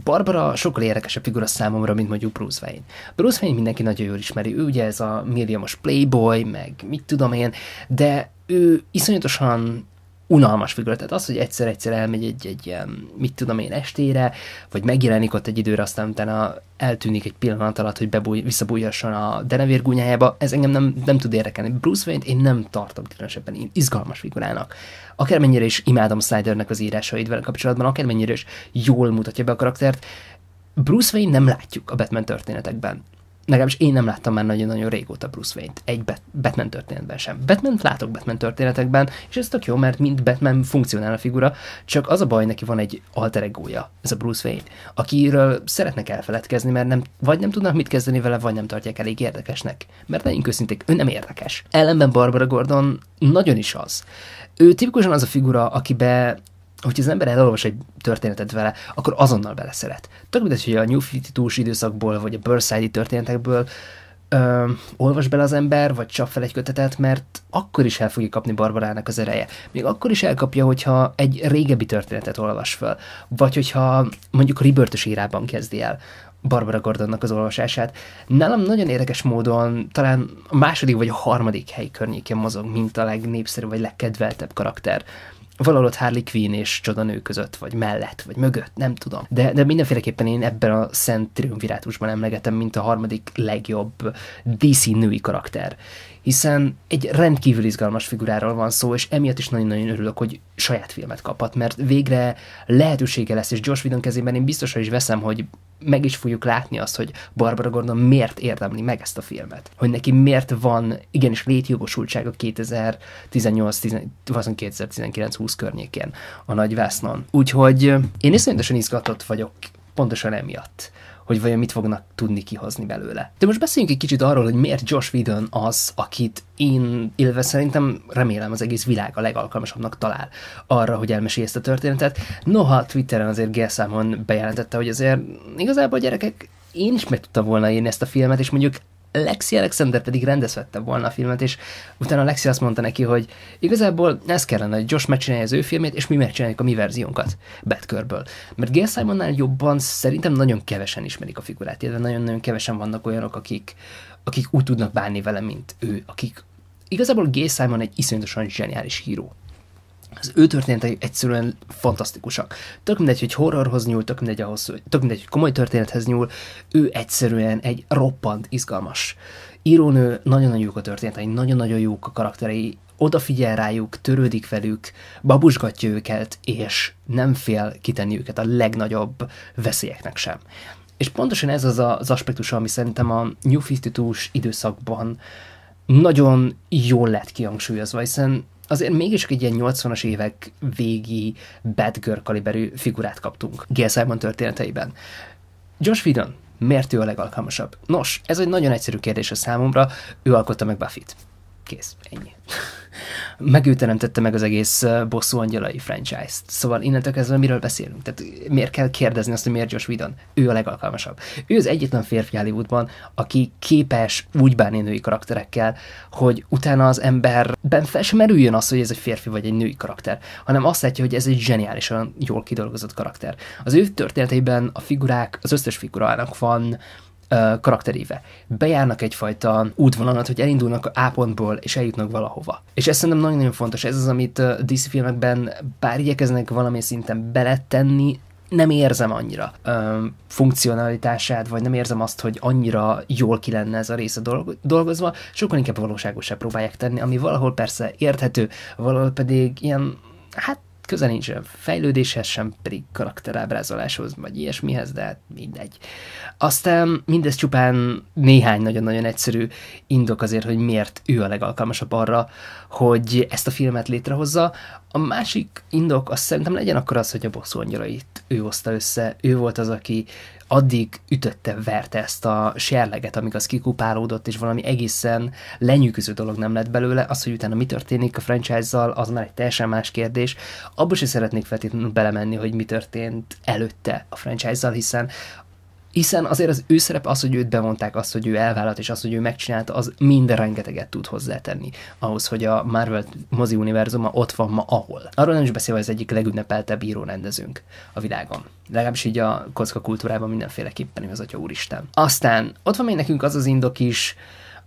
Barbara sokkal érdekesebb figura számomra, mint mondjuk Bruce Wayne. Bruce Wayne mindenki nagyon jól ismeri, ő ugye ez a milliomos playboy, meg mit tudom én, de ő iszonyatosan unalmas figura. Tehát az, hogy egyszer-egyszer elmegy egy, egy ilyen, mit tudom én, estére, vagy megjelenik ott egy időre, aztán utána eltűnik egy pillanat alatt, hogy bebúj, visszabújjasson a denevér gúnyájába, ez engem nem, nem tud érdekelni. Bruce Wayne-t én nem tartom különösebben én izgalmas figurának. Akármennyire is imádom Snydernek az írásait vele kapcsolatban, akármennyire is jól mutatja be a karaktert, Bruce Wayne nem látjuk a Batman történetekben legalábbis én nem láttam már nagyon-nagyon régóta Bruce Wayne-t egy Batman történetben sem. batman látok Batman történetekben, és ez tök jó, mert mind Batman funkcionál a figura, csak az a baj, neki van egy alter egója, ez a Bruce Wayne, akiről szeretnek elfeledkezni, mert nem, vagy nem tudnak mit kezdeni vele, vagy nem tartják elég érdekesnek. Mert legyünk őszinték, ő nem érdekes. Ellenben Barbara Gordon nagyon is az. Ő tipikusan az a figura, akibe hogyha az ember elolvas egy történetet vele, akkor azonnal beleszeret. Tök mindegy, hogy a New 52-s időszakból, vagy a Burnside történetekből ö, olvas bele az ember, vagy csap fel egy kötetet, mert akkor is el fogja kapni Barbarának az ereje. Még akkor is elkapja, hogyha egy régebbi történetet olvas fel, vagy hogyha mondjuk a Rebirth-ös írában kezdi el Barbara Gordonnak az olvasását. Nálam nagyon érdekes módon talán a második vagy a harmadik hely környékén mozog, mint a legnépszerűbb vagy legkedveltebb karakter valahol ott Harley Quinn és csodanő között, vagy mellett, vagy mögött, nem tudom. De, de mindenféleképpen én ebben a Szent Triumvirátusban emlegetem, mint a harmadik legjobb DC női karakter hiszen egy rendkívül izgalmas figuráról van szó, és emiatt is nagyon-nagyon örülök, hogy saját filmet kaphat, mert végre lehetősége lesz, és Josh Whedon kezében én biztosan is veszem, hogy meg is fogjuk látni azt, hogy Barbara Gordon miért érdemli meg ezt a filmet. Hogy neki miért van igenis létjogosultsága 2018 2019-20 környékén a nagy vásznon. Úgyhogy én iszonyatosan izgatott vagyok pontosan emiatt hogy vajon mit fognak tudni kihozni belőle. De most beszéljünk egy kicsit arról, hogy miért Josh Whedon az, akit én, illetve szerintem remélem az egész világ a legalkalmasabbnak talál arra, hogy elmesélje ezt a történetet. Noha Twitteren azért Gelszámon bejelentette, hogy azért igazából gyerekek én is meg tudtam volna írni ezt a filmet, és mondjuk Lexi Alexander pedig rendezvette volna a filmet, és utána Lexi azt mondta neki, hogy igazából ez kellene, hogy Josh megcsinálja az ő filmét, és mi megcsináljuk a mi verziónkat Batgirlből. Mert Gail Simonnál jobban szerintem nagyon kevesen ismerik a figurát, illetve nagyon-nagyon kevesen vannak olyanok, akik, akik úgy tudnak bánni vele, mint ő, akik igazából Gay Simon egy iszonyatosan zseniális író az ő történetek egyszerűen fantasztikusak. Tök mindegy, hogy horrorhoz nyúl, tök mindegy, ahhoz, tök mindegy, hogy komoly történethez nyúl, ő egyszerűen egy roppant, izgalmas írónő, nagyon-nagyon jók a történetei, nagyon-nagyon jók a karakterei, odafigyel rájuk, törődik velük, babusgatja őket, és nem fél kitenni őket a legnagyobb veszélyeknek sem. És pontosan ez az a, az aspektus, ami szerintem a New 52 időszakban nagyon jól lett kihangsúlyozva, hiszen azért mégis egy ilyen 80-as évek végi girl kaliberű figurát kaptunk Gail Simon történeteiben. Josh Whedon, miért ő a legalkalmasabb? Nos, ez egy nagyon egyszerű kérdés a számomra, ő alkotta meg Buffy-t. Kész, ennyi meg ő teremtette meg az egész bosszú angyalai franchise-t. Szóval innentől kezdve miről beszélünk? Tehát miért kell kérdezni azt, hogy miért Josh Whedon? Ő a legalkalmasabb. Ő az egyetlen férfi Hollywoodban, aki képes úgy bánni női karakterekkel, hogy utána az emberben fel sem merüljön az, hogy ez egy férfi vagy egy női karakter, hanem azt látja, hogy ez egy zseniálisan jól kidolgozott karakter. Az ő történeteiben a figurák, az összes figurának van karakteríve. Bejárnak egyfajta útvonalat, hogy elindulnak A pontból, és eljutnak valahova. És ez szerintem nagyon-nagyon fontos. Ez az, amit DC filmekben bár igyekeznek valami szinten beletenni, nem érzem annyira ö, funkcionalitását, vagy nem érzem azt, hogy annyira jól ki lenne ez a része dolgozva, sokkal inkább valóságosabb próbálják tenni, ami valahol persze érthető, valahol pedig ilyen, hát köze nincs a fejlődéshez, sem pedig karakterábrázoláshoz, vagy ilyesmihez, de hát mindegy. Aztán mindez csupán néhány nagyon-nagyon egyszerű indok azért, hogy miért ő a legalkalmasabb arra, hogy ezt a filmet létrehozza. A másik indok az szerintem legyen akkor az, hogy a bosszú angyalait ő hozta össze, ő volt az, aki addig ütötte, verte ezt a serleget, amíg az kikupálódott, és valami egészen lenyűgöző dolog nem lett belőle. Az, hogy utána mi történik a franchise-zal, az már egy teljesen más kérdés. Abba sem szeretnék feltétlenül belemenni, hogy mi történt előtte a franchise-zal, hiszen hiszen azért az ő szerepe az, hogy őt bevonták, az, hogy ő elvállalt, és az, hogy ő megcsinálta, az minden rengeteget tud hozzátenni ahhoz, hogy a Marvel mozi univerzuma ott van ma ahol. Arról nem is beszélve, hogy az egyik legünnepeltebb író rendezünk a világon. Legalábbis így a kocka kultúrában mindenféleképpen az Atya Úristen. Aztán ott van még nekünk az az indok is,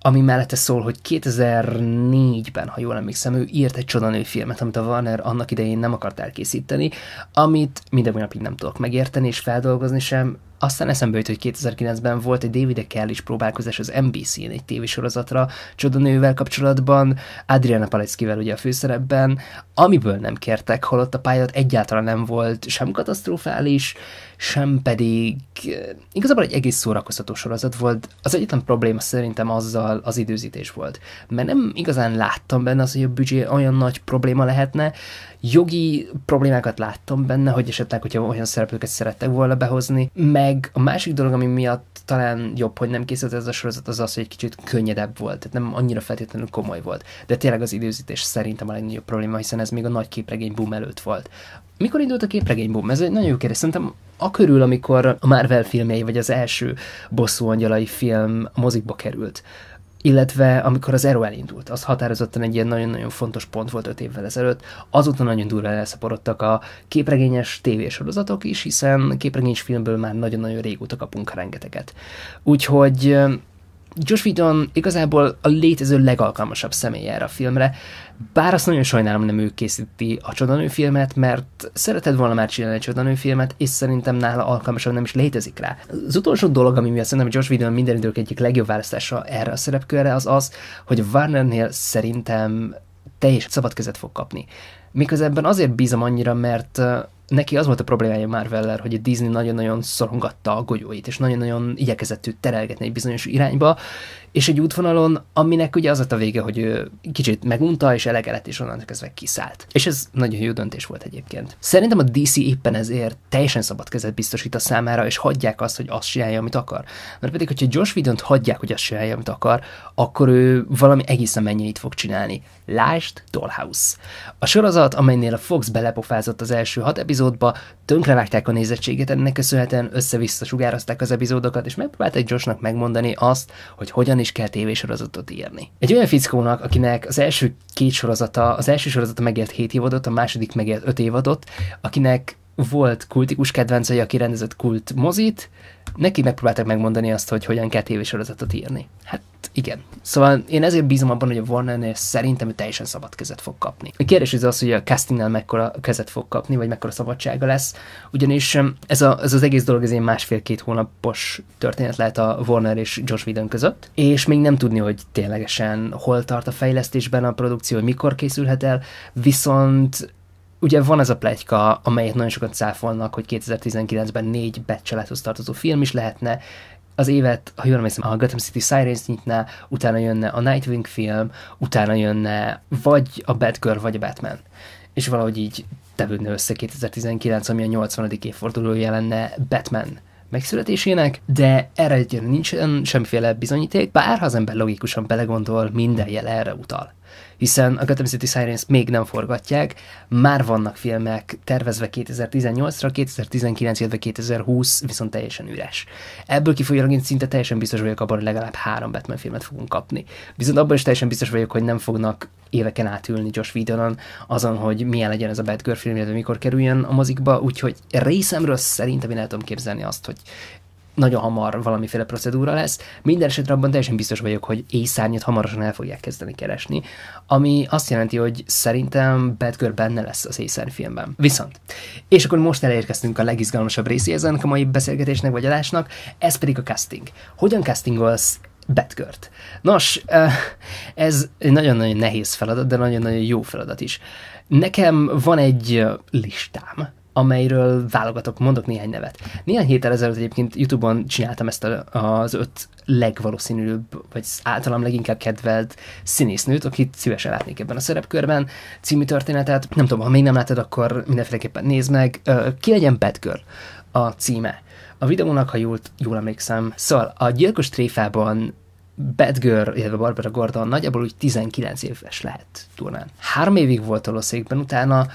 ami mellette szól, hogy 2004-ben, ha jól emlékszem, ő írt egy csodanő filmet, amit a Warner annak idején nem akart elkészíteni, amit minden napig nem tudok megérteni és feldolgozni sem, aztán eszembe jut, hogy 2009-ben volt egy David e. kell is próbálkozás az NBC-n egy tévésorozatra, csodanővel kapcsolatban, Adriana Paleckivel ugye a főszerepben, amiből nem kértek, holott a pályát egyáltalán nem volt sem katasztrofális, sem pedig eh, igazából egy egész szórakoztató sorozat volt. Az egyetlen probléma szerintem azzal az időzítés volt, mert nem igazán láttam benne az, hogy a büdzsé olyan nagy probléma lehetne. Jogi problémákat láttam benne, hogy esetleg, hogyha olyan szereplőket szerettek volna behozni, meg a másik dolog, ami miatt talán jobb, hogy nem készült ez a sorozat, az az, hogy egy kicsit könnyedebb volt, tehát nem annyira feltétlenül komoly volt. De tényleg az időzítés szerintem a legnagyobb probléma, hiszen ez még a nagy képregény boom előtt volt. Mikor indult a képregény boom? Ez egy nagyon jó kérdés. Szerintem a körül, amikor a Marvel filmjei, vagy az első bosszú angyalai film mozikba került illetve amikor az Ero elindult, az határozottan egy ilyen nagyon-nagyon fontos pont volt öt évvel ezelőtt, azóta nagyon durva elszaporodtak a képregényes tévésorozatok is, hiszen képregényes filmből már nagyon-nagyon régóta kapunk rengeteget. Úgyhogy Josh Whedon igazából a létező legalkalmasabb személy erre a filmre, bár azt nagyon sajnálom, nem ő készíti a csodanő filmet, mert szereted volna már csinálni egy csodanő filmet, és szerintem nála alkalmasabb nem is létezik rá. Az utolsó dolog, ami miatt szerintem Josh Whedon minden idők egyik legjobb választása erre a szerepkörre, az az, hogy Warnernél szerintem teljes szabad kezet fog kapni. Miközben azért bízom annyira, mert neki az volt a problémája már vele, hogy a Disney nagyon-nagyon szorongatta a golyóit, és nagyon-nagyon igyekezett őt terelgetni egy bizonyos irányba, és egy útvonalon, aminek ugye az a vége, hogy ő kicsit megunta, és lett, és onnan kezdve kiszállt. És ez nagyon jó döntés volt egyébként. Szerintem a DC éppen ezért teljesen szabad kezet biztosít a számára, és hagyják azt, hogy azt csinálja, amit akar. Mert pedig, hogyha Josh Whedon-t hagyják, hogy azt csinálja, amit akar, akkor ő valami egészen mennyit fog csinálni. Lásd, Dollhouse. A sorozat, amelynél a Fox belepofázott az első hat epizódba, tönkrevágták a nézettséget, ennek köszönhetően össze-vissza sugározták az epizódokat, és megpróbálták Joshnak megmondani azt, hogy hogyan is kell tévésorozatot írni. Egy olyan fickónak, akinek az első két sorozata, az első sorozata megért 7 évadot, a második megért 5 évadot, akinek volt kultikus kedvencei, aki rendezett kult mozit, neki megpróbáltak megmondani azt, hogy hogyan kell tévésorozatot írni. Hát igen. Szóval én ezért bízom abban, hogy a Warnernél szerintem ő teljesen szabad kezet fog kapni. A kérdés az az, hogy a castingnál mekkora kezet fog kapni, vagy mekkora szabadsága lesz, ugyanis ez, a, ez az egész dolog ez ilyen másfél-két hónapos történet lehet a Warner és Josh Whedon között, és még nem tudni, hogy ténylegesen hol tart a fejlesztésben a produkció, hogy mikor készülhet el, viszont ugye van ez a plegyka, amelyet nagyon sokat cáfolnak, hogy 2019-ben négy beccselethoz tartozó film is lehetne, az évet, ha jól emlékszem, a Gotham City Sirens nyitná, utána jönne a Nightwing film, utána jönne vagy a Batgirl, vagy a Batman. És valahogy így tevődne össze 2019, ami a 80. évfordulója lenne Batman megszületésének, de erre egyre nincsen semmiféle bizonyíték, bár ha az ember logikusan belegondol, minden jel erre utal hiszen a Gotham City Sirens még nem forgatják, már vannak filmek tervezve 2018-ra, 2019, illetve 2020 viszont teljesen üres. Ebből kifolyólag én szinte teljesen biztos vagyok abban, hogy legalább három Batman filmet fogunk kapni. Viszont abban is teljesen biztos vagyok, hogy nem fognak éveken átülni Josh Whedonon azon, hogy milyen legyen ez a Batgirl film, illetve mikor kerüljön a mozikba, úgyhogy részemről szerintem én el tudom képzelni azt, hogy nagyon hamar valamiféle procedúra lesz. Minden esetre abban teljesen biztos vagyok, hogy éjszárnyat hamarosan el fogják kezdeni keresni, ami azt jelenti, hogy szerintem Batgirl benne lesz az éjszárny filmben. Viszont, és akkor most elérkeztünk a legizgalmasabb részéhez ennek a mai beszélgetésnek vagy adásnak, ez pedig a casting. Hogyan castingolsz Batgirl-t? Nos, eh, ez nagyon-nagyon nehéz feladat, de nagyon-nagyon jó feladat is. Nekem van egy eh, listám, amelyről válogatok, mondok néhány nevet. Néhány héttel ezelőtt egyébként YouTube-on csináltam ezt a, az öt legvalószínűbb, vagy általam leginkább kedvelt színésznőt, akit szívesen látnék ebben a szerepkörben, című történetet. Nem tudom, ha még nem látod, akkor mindenféleképpen nézd meg. Ki legyen Batgirl a címe. A videónak, ha jól, jól emlékszem. Szóval a gyilkos tréfában Batgirl, illetve Barbara Gordon nagyjából úgy 19 éves lehet durván. Három évig volt a utána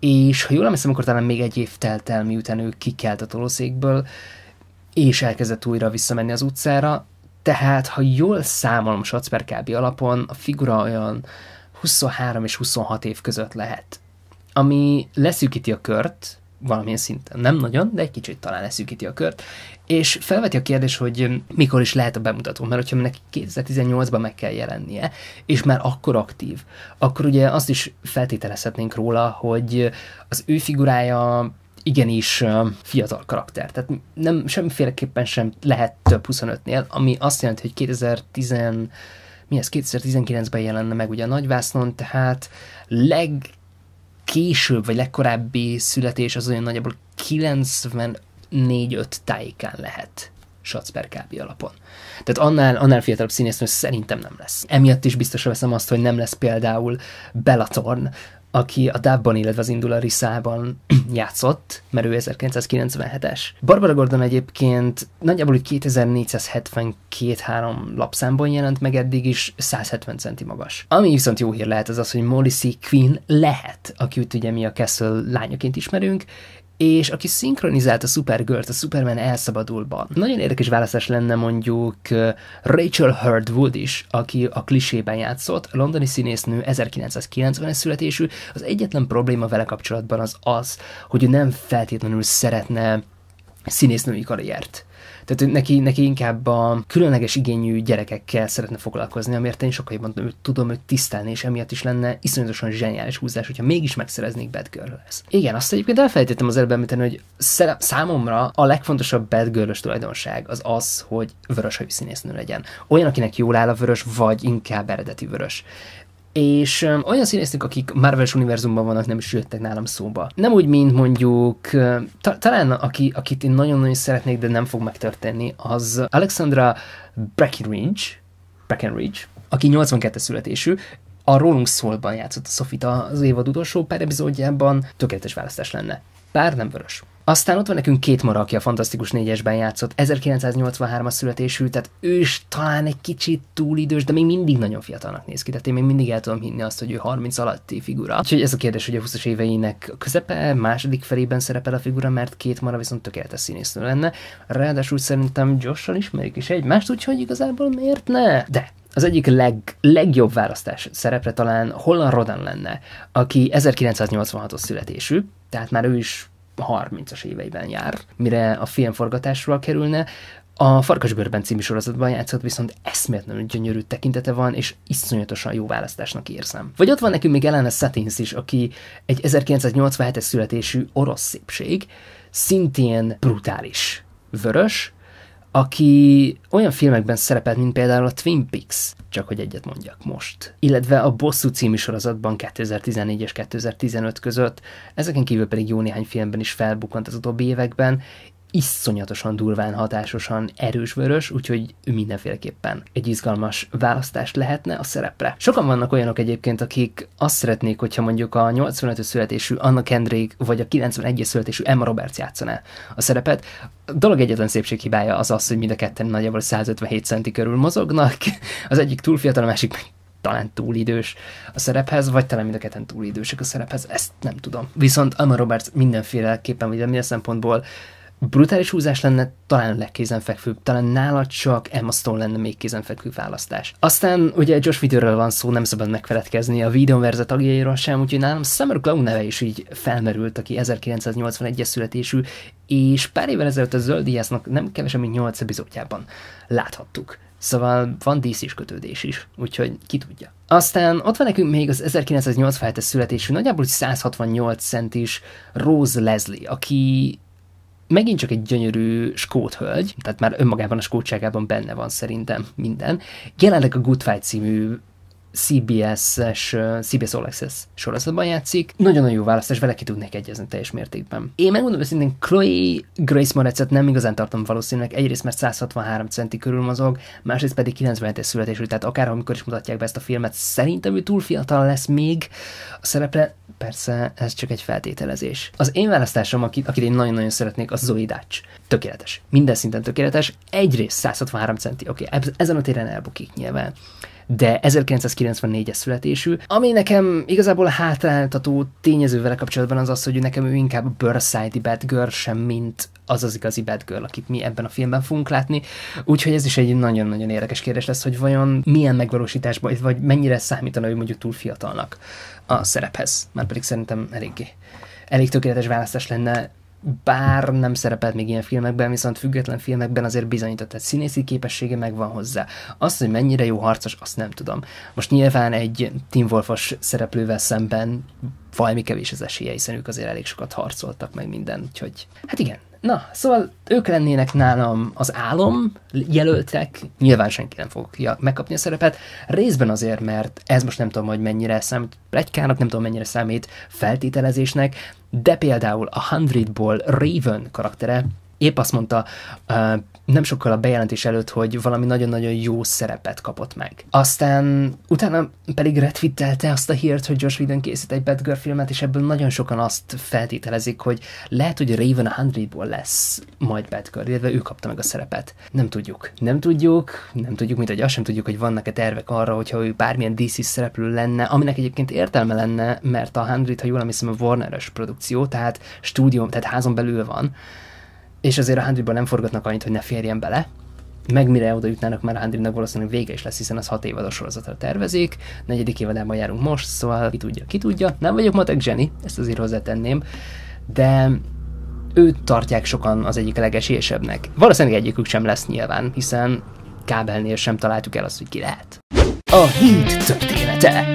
és ha jól emlékszem, akkor talán még egy év telt el, miután ő kikelt a tolószékből, és elkezdett újra visszamenni az utcára, tehát ha jól számolom Satzper kb. alapon, a figura olyan 23 és 26 év között lehet, ami leszűkíti a kört, valamilyen szinten. Nem nagyon, de egy kicsit talán leszűkíti a kört. És felveti a kérdés, hogy um, mikor is lehet a bemutató, mert hogyha neki 2018-ban meg kell jelennie, és már akkor aktív, akkor ugye azt is feltételezhetnénk róla, hogy uh, az ő figurája igenis um, fiatal karakter. Tehát nem, semmiféleképpen sem lehet több 25-nél, ami azt jelenti, hogy 2010 mi ez 2019-ben jelenne meg ugye a Nagyvásznon, tehát leg később, vagy legkorábbi születés az olyan nagyjából 94-5 tájékán lehet shots per kb. alapon. Tehát annál, annál fiatalabb színésznő szerintem nem lesz. Emiatt is biztosra veszem azt, hogy nem lesz például Bellatorn, aki a Dubban, illetve az Indula szában játszott, mert ő 1997-es. Barbara Gordon egyébként nagyjából úgy 2472-3 lapszámban jelent meg eddig is, 170 centi magas. Ami viszont jó hír lehet az az, hogy C. Queen lehet, aki ugye mi a Castle lányaként ismerünk, és aki szinkronizált a supergirl a Superman elszabadulban. Nagyon érdekes választás lenne mondjuk Rachel Hurd Wood is, aki a klisében játszott, londoni színésznő, 1990-es születésű. Az egyetlen probléma vele kapcsolatban az az, hogy ő nem feltétlenül szeretne színésznői karriert tehát neki, neki inkább a különleges igényű gyerekekkel szeretne foglalkozni, amiért én sokkal jobban tudom őt tisztelni, és emiatt is lenne iszonyatosan zseniális húzás, hogyha mégis megszereznék Batgirl-hez. Igen, azt egyébként elfelejtettem az előbb hogy számomra a legfontosabb batgirl tulajdonság az az, hogy vörös hajú színésznő legyen. Olyan, akinek jól áll a vörös, vagy inkább eredeti vörös és olyan színésznek, akik Marvel-s univerzumban vannak, nem is jöttek nálam szóba. Nem úgy, mint mondjuk, ta- talán aki, akit én nagyon-nagyon szeretnék, de nem fog megtörténni, az Alexandra Breckenridge, Breckenridge, aki 82 születésű, a Rolling Stone-ban játszott a Sofit az évad utolsó pár epizódjában, tökéletes választás lenne. Bár nem vörös. Aztán ott van nekünk két mara, aki a Fantasztikus négyesben játszott, 1983-as születésű, tehát ő is talán egy kicsit túl idős, de még mindig nagyon fiatalnak néz ki, tehát én még mindig el tudom hinni azt, hogy ő 30 alatti figura. Úgyhogy ez a kérdés, hogy a 20-as éveinek közepe, második felében szerepel a figura, mert két mara viszont tökéletes színésznő lenne. Ráadásul szerintem gyorsan ismerik is egymást, úgyhogy igazából miért ne? De az egyik leg, legjobb választás szerepre talán Holland Rodan lenne, aki 1986-os születésű, tehát már ő is 30-as éveiben jár, mire a filmforgatásról kerülne, a Farkasbőrben című sorozatban játszott viszont eszméletlenül gyönyörű tekintete van, és iszonyatosan jó választásnak érzem. Vagy ott van nekünk még Elena Satins is, aki egy 1987-es születésű orosz szépség, szintén brutális, vörös, aki olyan filmekben szerepelt, mint például a Twin Peaks, csak hogy egyet mondjak most, illetve a Bosszú című sorozatban 2014 és 2015 között, ezeken kívül pedig jó néhány filmben is felbukkant az utóbbi években, iszonyatosan durván hatásosan erős vörös, úgyhogy ő mindenféleképpen egy izgalmas választás lehetne a szerepre. Sokan vannak olyanok egyébként, akik azt szeretnék, hogyha mondjuk a 85 születésű Anna Kendrick vagy a 91 születésű Emma Roberts játszana a szerepet. A dolog egyetlen szépséghibája az az, hogy mind a ketten nagyjából 157 centi körül mozognak, az egyik túl fiatal, a másik meg talán túl idős a szerephez, vagy talán mind a ketten túl idősek a szerephez, ezt nem tudom. Viszont Emma Roberts mindenféleképpen, vagy minden szempontból brutális húzás lenne talán legkézenfekvőbb, talán nála csak Emma Stone lenne még kézenfekvő választás. Aztán ugye Josh Vidőről van szó, nem szabad megfeledkezni a verze tagjairól sem, úgyhogy nálam Summer Clown neve is így felmerült, aki 1981-es születésű, és pár évvel ezelőtt a Zöld Ijásznak nem kevesebb, mint 8 epizódjában láthattuk. Szóval van dísz is kötődés is, úgyhogy ki tudja. Aztán ott van nekünk még az 1987-es születésű, nagyjából 168 centis Rose Leslie, aki megint csak egy gyönyörű skót hölgy, tehát már önmagában a skótságában benne van szerintem minden. Jelenleg a Good Fight című CBS-es, CBS All Access sorozatban játszik. Nagyon-nagyon jó választás, vele ki tudnék egyezni teljes mértékben. Én megmondom őszintén, Chloe Grace Moretzet nem igazán tartom valószínűleg, egyrészt mert 163 centi körül mozog, másrészt pedig 97-es születésű, tehát akár amikor is mutatják be ezt a filmet, szerintem ő túl fiatal lesz még a szerepre, Persze, ez csak egy feltételezés. Az én választásom, akit, akit én nagyon-nagyon szeretnék, az Zoe Dutch. Tökéletes. Minden szinten tökéletes. Egyrészt 163 centi, oké, okay, ezen a téren elbukik nyilván de 1994-es születésű, ami nekem igazából hátráltató tényezővel kapcsolatban az az, hogy nekem ő inkább a bad girl sem, mint az az igazi girl, akit mi ebben a filmben fogunk látni. Úgyhogy ez is egy nagyon-nagyon érdekes kérdés lesz, hogy vajon milyen megvalósításban, vagy mennyire számítana ő mondjuk túl fiatalnak a szerephez, már pedig szerintem eléggé elég tökéletes választás lenne bár nem szerepelt még ilyen filmekben, viszont független filmekben azért bizonyított, tehát színészi képessége megvan hozzá. Azt, hogy mennyire jó harcos, azt nem tudom. Most nyilván egy Tim Wolfos szereplővel szemben valami kevés az esélye, hiszen ők azért elég sokat harcoltak meg minden, úgyhogy hát igen. Na, szóval ők lennének nálam az álom jelöltek, nyilván senki nem fogja megkapni a szerepet, részben azért, mert ez most nem tudom, hogy mennyire számít plegykának, nem tudom, mennyire számít feltételezésnek, de például a Hundredból Raven karaktere épp azt mondta, nem sokkal a bejelentés előtt, hogy valami nagyon-nagyon jó szerepet kapott meg. Aztán utána pedig retwittelte azt a hírt, hogy Josh Whedon készít egy Batgirl filmet, és ebből nagyon sokan azt feltételezik, hogy lehet, hogy Raven a Hundredból lesz majd Batgirl, illetve ő kapta meg a szerepet. Nem tudjuk. Nem tudjuk, nem tudjuk, mint hogy azt sem tudjuk, hogy vannak-e tervek arra, hogyha ő bármilyen DC szereplő lenne, aminek egyébként értelme lenne, mert a Hundred, ha jól emlékszem, a Warneres produkció, tehát stúdió, tehát házon belül van, és azért a Handriban nem forgatnak annyit, hogy ne férjen bele, meg mire oda jutnának már a Handrinak valószínűleg vége is lesz, hiszen az hat évados sorozatra tervezik, negyedik évadában járunk most, szóval ki tudja, ki tudja. Nem vagyok matek zseni, ezt azért hozzátenném, de őt tartják sokan az egyik legesélyesebbnek. Valószínűleg egyikük sem lesz nyilván, hiszen kábelnél sem találtuk el azt, hogy ki lehet. A híd története.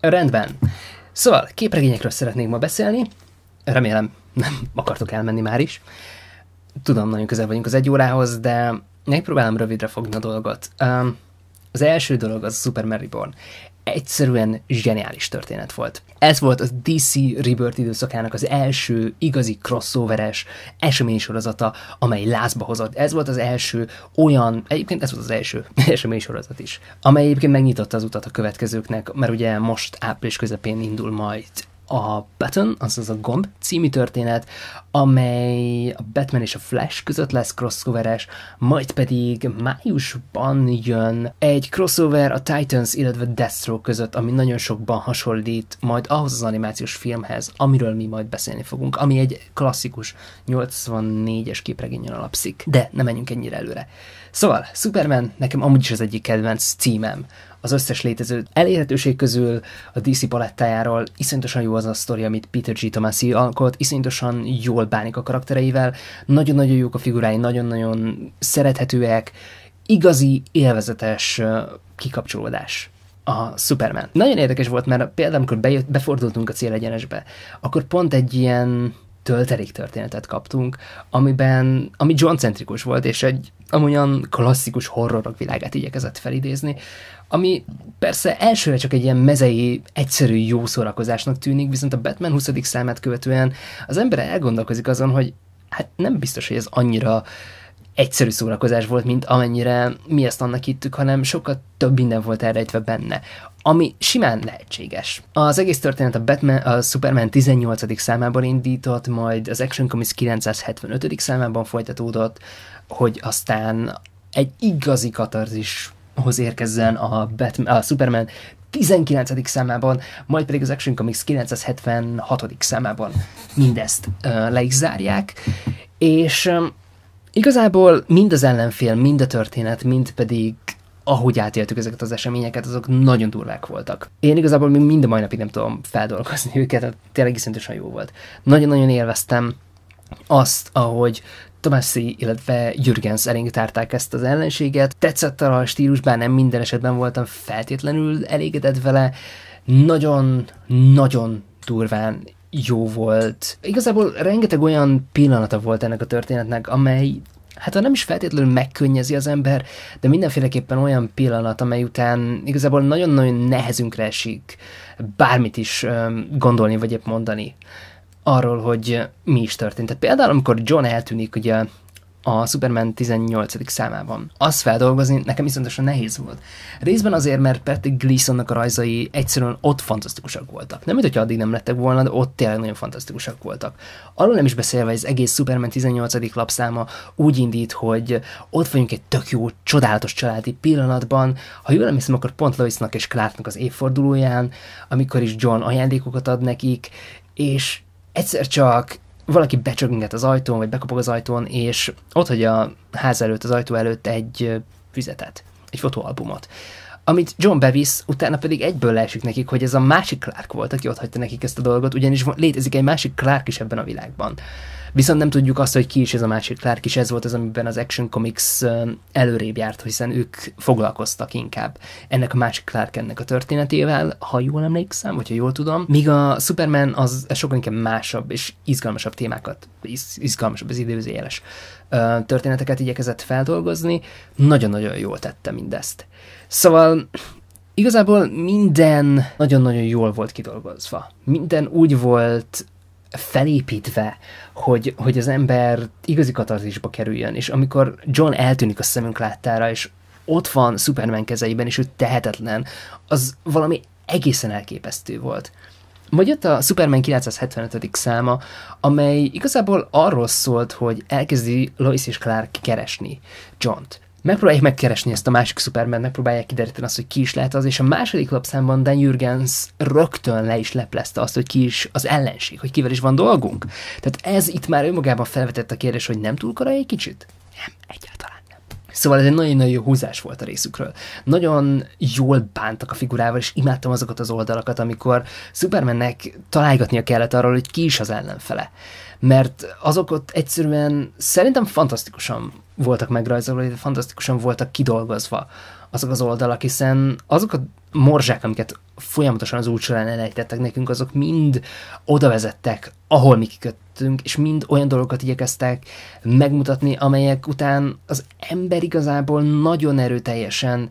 Rendben. Szóval képregényekről szeretnék ma beszélni. Remélem nem akartok elmenni már is. Tudom, nagyon közel vagyunk az egy órához, de megpróbálom rövidre fogni a dolgot. Um, az első dolog az Superman Reborn. Egyszerűen zseniális történet volt. Ez volt a DC Rebirth időszakának az első igazi crossoveres eseménysorozata, amely lázba hozott. Ez volt az első olyan, egyébként ez volt az első eseménysorozat is, amely egyébként megnyitotta az utat a következőknek, mert ugye most április közepén indul majd a Button, azaz a Gomb című történet, amely a Batman és a Flash között lesz crossoveres, majd pedig májusban jön egy crossover a Titans, illetve Deathstroke között, ami nagyon sokban hasonlít majd ahhoz az animációs filmhez, amiről mi majd beszélni fogunk, ami egy klasszikus 84-es képregényen alapszik. De nem menjünk ennyire előre. Szóval, Superman nekem amúgy is az egyik kedvenc címem az összes létező elérhetőség közül a DC palettájáról iszonyatosan jó az a sztori, amit Peter G. Tomasi alkot, iszonyatosan jól bánik a karaktereivel, nagyon-nagyon jók a figurái, nagyon-nagyon szerethetőek, igazi, élvezetes kikapcsolódás a Superman. Nagyon érdekes volt, mert például amikor bejött, befordultunk a célegyenesbe, akkor pont egy ilyen töltelék történetet kaptunk, amiben, ami John centrikus volt, és egy amolyan klasszikus horrorok világát igyekezett felidézni, ami persze elsőre csak egy ilyen mezei, egyszerű jó szórakozásnak tűnik, viszont a Batman 20. számát követően az ember elgondolkozik azon, hogy hát nem biztos, hogy ez annyira egyszerű szórakozás volt, mint amennyire mi ezt annak hittük, hanem sokkal több minden volt elrejtve benne, ami simán lehetséges. Az egész történet a, Batman, a Superman 18. számában indított, majd az Action Comics 975. számában folytatódott, hogy aztán egy igazi katarzis hoz érkezzen a, Batman, a Superman 19. számában, majd pedig az Action Comics 976. számában mindezt uh, le is zárják, és um, igazából mind az ellenfél, mind a történet, mind pedig ahogy átéltük ezeket az eseményeket, azok nagyon durvák voltak. Én igazából még mind a mai napig nem tudom feldolgozni őket, tényleg iszonyatosan jó volt. Nagyon-nagyon élveztem, azt, ahogy Tomászi, illetve Jürgens elénk tárták ezt az ellenséget. Tetszett a stílus, bár nem minden esetben voltam feltétlenül elégedett vele. Nagyon-nagyon durván jó volt. Igazából rengeteg olyan pillanata volt ennek a történetnek, amely hát ha nem is feltétlenül megkönnyezi az ember, de mindenféleképpen olyan pillanat, amely után igazából nagyon-nagyon nehezünkre esik bármit is gondolni vagy épp mondani arról, hogy mi is történt. Tehát például, amikor John eltűnik ugye a Superman 18. számában. Azt feldolgozni nekem viszontosan nehéz volt. Részben azért, mert Patrick Gleasonnak a rajzai egyszerűen ott fantasztikusak voltak. Nem, mint hogyha addig nem lettek volna, de ott tényleg nagyon fantasztikusak voltak. Arról nem is beszélve, hogy az egész Superman 18. lapszáma úgy indít, hogy ott vagyunk egy tök jó, csodálatos családi pillanatban. Ha jól emlékszem, akkor pont Loisnak és Clarknak az évfordulóján, amikor is John ajándékokat ad nekik, és egyszer csak valaki becsöginget az ajtón, vagy bekopog az ajtón, és ott hagyja a ház előtt, az ajtó előtt egy füzetet, egy fotóalbumot amit John bevisz, utána pedig egyből leesik nekik, hogy ez a másik Clark volt, aki ott hagyta nekik ezt a dolgot, ugyanis létezik egy másik Clark is ebben a világban. Viszont nem tudjuk azt, hogy ki is ez a másik Clark, és ez volt az, amiben az Action Comics előrébb járt, hiszen ők foglalkoztak inkább ennek a másik Clark ennek a történetével, ha jól emlékszem, vagy ha jól tudom, míg a Superman az sokkal inkább másabb és izgalmasabb témákat, izgalmasabb az időzéles történeteket igyekezett feldolgozni, nagyon-nagyon jól tette mindezt. Szóval igazából minden nagyon-nagyon jól volt kidolgozva. Minden úgy volt felépítve, hogy, hogy az ember igazi katarzisba kerüljön, és amikor John eltűnik a szemünk láttára, és ott van Superman kezeiben, és ő tehetetlen, az valami egészen elképesztő volt. Majd jött a Superman 975. száma, amely igazából arról szólt, hogy elkezdi Lois és Clark keresni John-t megpróbálják megkeresni ezt a másik Superman, megpróbálják kideríteni azt, hogy ki is lehet az, és a második lapszámban Dan Jürgens rögtön le is leplezte azt, hogy ki is az ellenség, hogy kivel is van dolgunk. Tehát ez itt már önmagában felvetett a kérdés, hogy nem túl korai egy kicsit? Nem, egyáltalán. nem. Szóval ez egy nagyon-nagyon jó húzás volt a részükről. Nagyon jól bántak a figurával, és imádtam azokat az oldalakat, amikor Supermannek találgatnia kellett arról, hogy ki is az ellenfele mert azok ott egyszerűen szerintem fantasztikusan voltak megrajzolva, de fantasztikusan voltak kidolgozva azok az oldalak, hiszen azok a morzsák, amiket folyamatosan az útsorán elejtettek nekünk, azok mind oda vezettek, ahol mi kiköttünk, és mind olyan dolgokat igyekeztek megmutatni, amelyek után az ember igazából nagyon erőteljesen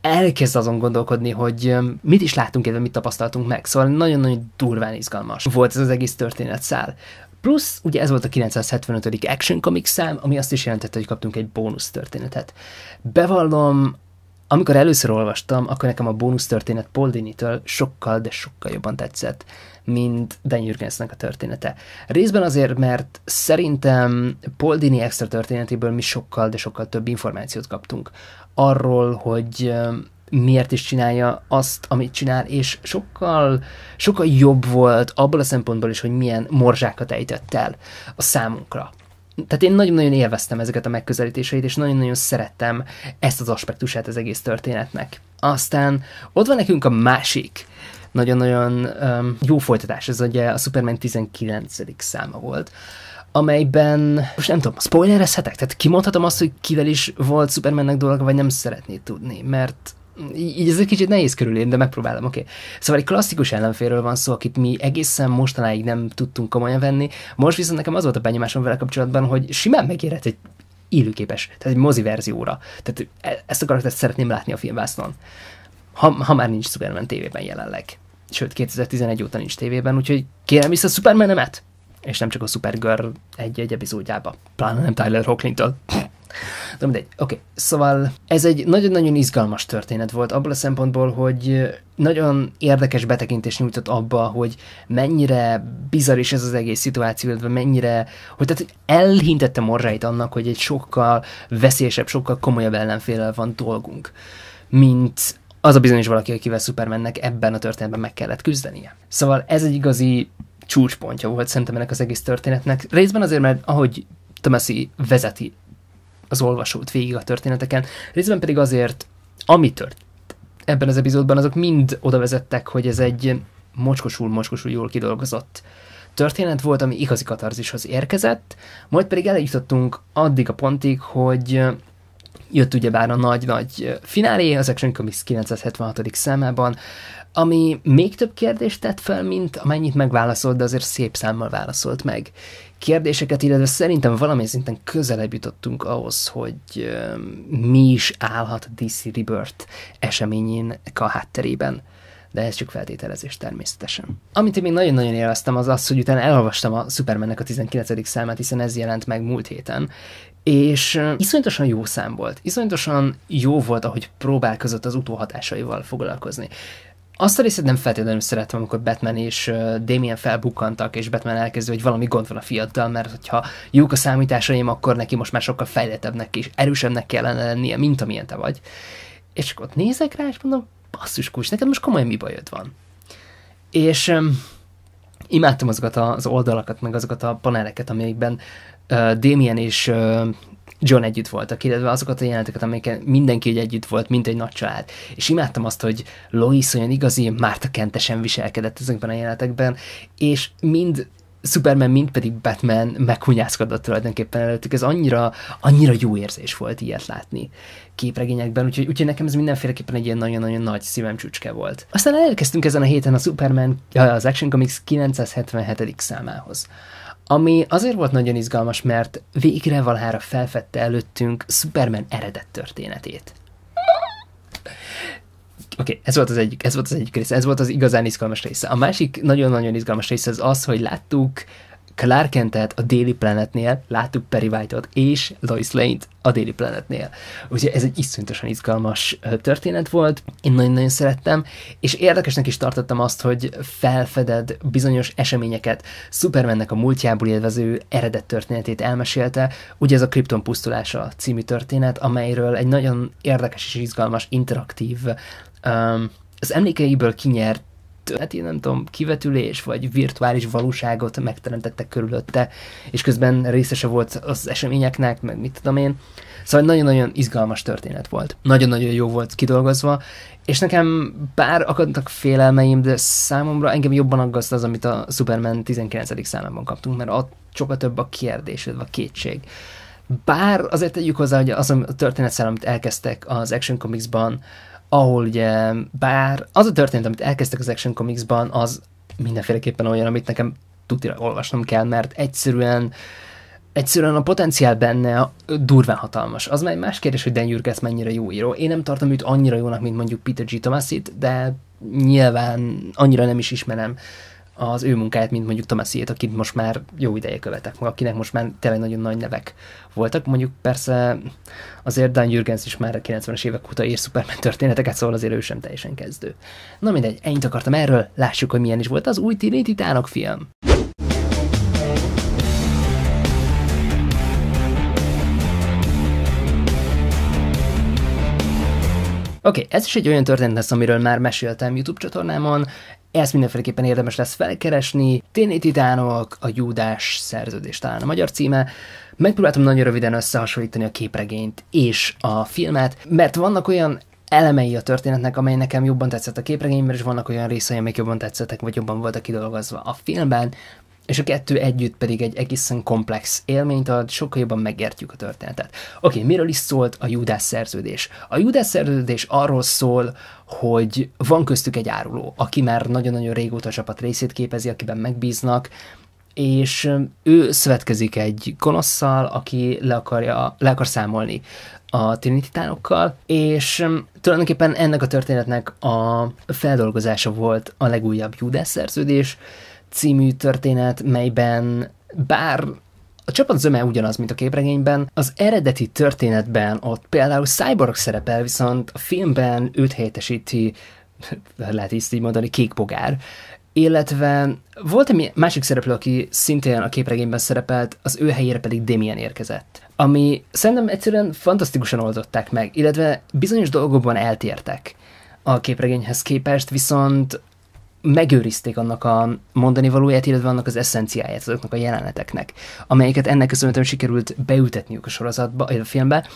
elkezd azon gondolkodni, hogy mit is látunk, illetve mit tapasztaltunk meg. Szóval nagyon-nagyon durván izgalmas volt ez az egész történetszál. Plusz, ugye ez volt a 975. Action Comics szám, ami azt is jelentette, hogy kaptunk egy bónusz történetet. Bevallom, amikor először olvastam, akkor nekem a bónusz történet Paul Dini-től sokkal, de sokkal jobban tetszett, mint Dan Jürgensnek a története. Részben azért, mert szerintem Paul Dini extra történetéből mi sokkal, de sokkal több információt kaptunk arról, hogy miért is csinálja azt, amit csinál, és sokkal, sokkal jobb volt abból a szempontból is, hogy milyen morzsákat ejtett el a számunkra. Tehát én nagyon-nagyon élveztem ezeket a megközelítéseit, és nagyon-nagyon szerettem ezt az aspektusát az egész történetnek. Aztán ott van nekünk a másik, nagyon-nagyon um, jó folytatás, ez ugye a Superman 19. száma volt, amelyben, most nem tudom, spoilerezhetek? Tehát kimondhatom azt, hogy kivel is volt Supermannek dolga, vagy nem szeretné tudni, mert így ez egy kicsit nehéz körülírni, de megpróbálom, oké. Okay. Szóval egy klasszikus ellenféről van szó, akit mi egészen mostanáig nem tudtunk komolyan venni. Most viszont nekem az volt a benyomásom vele kapcsolatban, hogy simán megérhet egy élőképes, tehát egy mozi verzióra. Tehát e-, ezt a karaktert szeretném látni a filmvásznon. Ha, ha már nincs Superman tévében jelenleg. Sőt, 2011 óta nincs tévében, úgyhogy kérem vissza Supermanemet! És nem csak a Supergirl egy-egy epizódjába. Pláne nem Tyler Hoechlintől. De mindegy, oké. Okay. Szóval ez egy nagyon-nagyon izgalmas történet volt abból a szempontból, hogy nagyon érdekes betekintést nyújtott abba, hogy mennyire bizar is ez az egész szituáció, illetve mennyire, hogy tehát elhintette morrait annak, hogy egy sokkal veszélyesebb, sokkal komolyabb ellenfélel van dolgunk, mint az a bizonyos valaki, akivel Supermannek ebben a történetben meg kellett küzdenie. Szóval ez egy igazi csúcspontja volt szerintem ennek az egész történetnek. Részben azért, mert ahogy Tomasi vezeti az olvasót végig a történeteken. Részben pedig azért, ami tört ebben az epizódban, azok mind oda vezettek, hogy ez egy mocskosul-mocskosul jól kidolgozott történet volt, ami igazi katarzishoz érkezett, majd pedig eljutottunk addig a pontig, hogy jött ugyebár a nagy-nagy finálé, az Action Comics 976. számában, ami még több kérdést tett fel, mint amennyit megválaszolt, de azért szép számmal válaszolt meg kérdéseket, illetve szerintem valami szinten közelebb jutottunk ahhoz, hogy mi is állhat DC Rebirth eseményén a hátterében de ez csak feltételezés természetesen. Amit én még nagyon-nagyon élveztem az az, hogy utána elolvastam a Supermannek a 19. számát, hiszen ez jelent meg múlt héten, és iszonyatosan jó szám volt. Iszonyatosan jó volt, ahogy próbálkozott az utóhatásaival foglalkozni azt a részét nem feltétlenül szeretem, amikor Batman és Damien felbukkantak, és Batman elkezdő, hogy valami gond van a fiattal, mert hogyha jók a számításaim, akkor neki most már sokkal fejletebbnek és erősebbnek kellene lennie, mint amilyen te vagy. És akkor ott nézek rá, és mondom, basszus kus, neked most komolyan mi bajod van? És um, imádtam azokat az oldalakat, meg azokat a paneleket, amelyekben uh, Damien és uh, John együtt voltak, illetve azokat a jeleneteket, amiket mindenki együtt volt, mint egy nagy család. És imádtam azt, hogy Lois olyan igazi, Márta Kentesen viselkedett ezekben a jelenetekben, és mind Superman, mind pedig Batman meghunyászkodott tulajdonképpen előttük. Ez annyira, annyira jó érzés volt ilyet látni képregényekben, úgyhogy, úgyhogy nekem ez mindenféleképpen egy ilyen nagyon-nagyon nagy szívem csücske volt. Aztán elérkeztünk ezen a héten a Superman, az Action Comics 977. számához ami azért volt nagyon izgalmas, mert végre valahára felfedte előttünk Superman eredet történetét. Oké, okay, ez volt az egyik, ez volt az egyik része, ez volt az igazán izgalmas része. A másik nagyon-nagyon izgalmas része az az, hogy láttuk Clark Kentet a Daily Planetnél, láttuk Perry White-ot és Lois Lane-t a Daily Planetnél. Ugye ez egy iszonyatosan izgalmas történet volt, én nagyon-nagyon szerettem, és érdekesnek is tartottam azt, hogy felfeded bizonyos eseményeket. Supermannek a múltjából élvező eredet történetét elmesélte, ugye ez a Krypton pusztulása című történet, amelyről egy nagyon érdekes és izgalmas, interaktív um, az emlékeiből kinyert hát én nem tudom, kivetülés vagy virtuális valóságot megteremtettek körülötte, és közben részese volt az eseményeknek, meg mit tudom én. Szóval nagyon-nagyon izgalmas történet volt. Nagyon-nagyon jó volt kidolgozva, és nekem bár akadtak félelmeim, de számomra engem jobban aggaszt az, amit a Superman 19. számában kaptunk, mert ott sokkal több a kérdés, a kétség. Bár azért tegyük hozzá, hogy az a történetszer, amit elkezdtek az Action Comics-ban, ahol ugye bár az a történet, amit elkezdtek az Action Comics-ban, az mindenféleképpen olyan, amit nekem tutira olvasnom kell, mert egyszerűen egyszerűen a potenciál benne durván hatalmas. Az már más kérdés, hogy Dan Jürgens mennyire jó író. Én nem tartom őt annyira jónak, mint mondjuk Peter G. Thomasit, de nyilván annyira nem is ismerem az ő munkáját, mint mondjuk Tomasiét, akit most már jó ideje követek, akinek most már tényleg nagyon nagy nevek voltak. Mondjuk persze azért Dan Jürgens is már a 90-es évek óta ír Superman történeteket, szóval azért ő sem teljesen kezdő. Na mindegy, ennyit akartam erről, lássuk, hogy milyen is volt az új Tini Titánok film. Oké, okay, ez is egy olyan történet lesz, amiről már meséltem YouTube csatornámon. Ezt mindenféleképpen érdemes lesz felkeresni. Téni Titánok, a Júdás szerződés talán a magyar címe. Megpróbáltam nagyon röviden összehasonlítani a képregényt és a filmet, mert vannak olyan elemei a történetnek, amely nekem jobban tetszett a képregényben, és vannak olyan részei, amik jobban tetszettek, vagy jobban voltak kidolgozva a filmben, és a kettő együtt pedig egy egészen komplex élményt ad, sokkal jobban megértjük a történetet. Oké, okay, miről is szólt a Judás szerződés? A Judás szerződés arról szól, hogy van köztük egy áruló, aki már nagyon-nagyon régóta a csapat részét képezi, akiben megbíznak, és ő szövetkezik egy gonoszszal, aki le, akarja, le akar számolni a trinitánokkal, és tulajdonképpen ennek a történetnek a feldolgozása volt a legújabb Judás szerződés, című történet, melyben bár a csapat zöme ugyanaz, mint a képregényben, az eredeti történetben ott például Cyborg szerepel, viszont a filmben őt helyettesíti, lehet is így mondani, kék bogár, illetve volt egy másik szereplő, aki szintén a képregényben szerepelt, az ő helyére pedig Damien érkezett. Ami szerintem egyszerűen fantasztikusan oldották meg, illetve bizonyos dolgokban eltértek a képregényhez képest, viszont megőrizték annak a mondani valóját, illetve annak az eszenciáját azoknak a jeleneteknek, amelyeket ennek köszönhetően sikerült beültetniük a sorozatba, vagy a filmbe,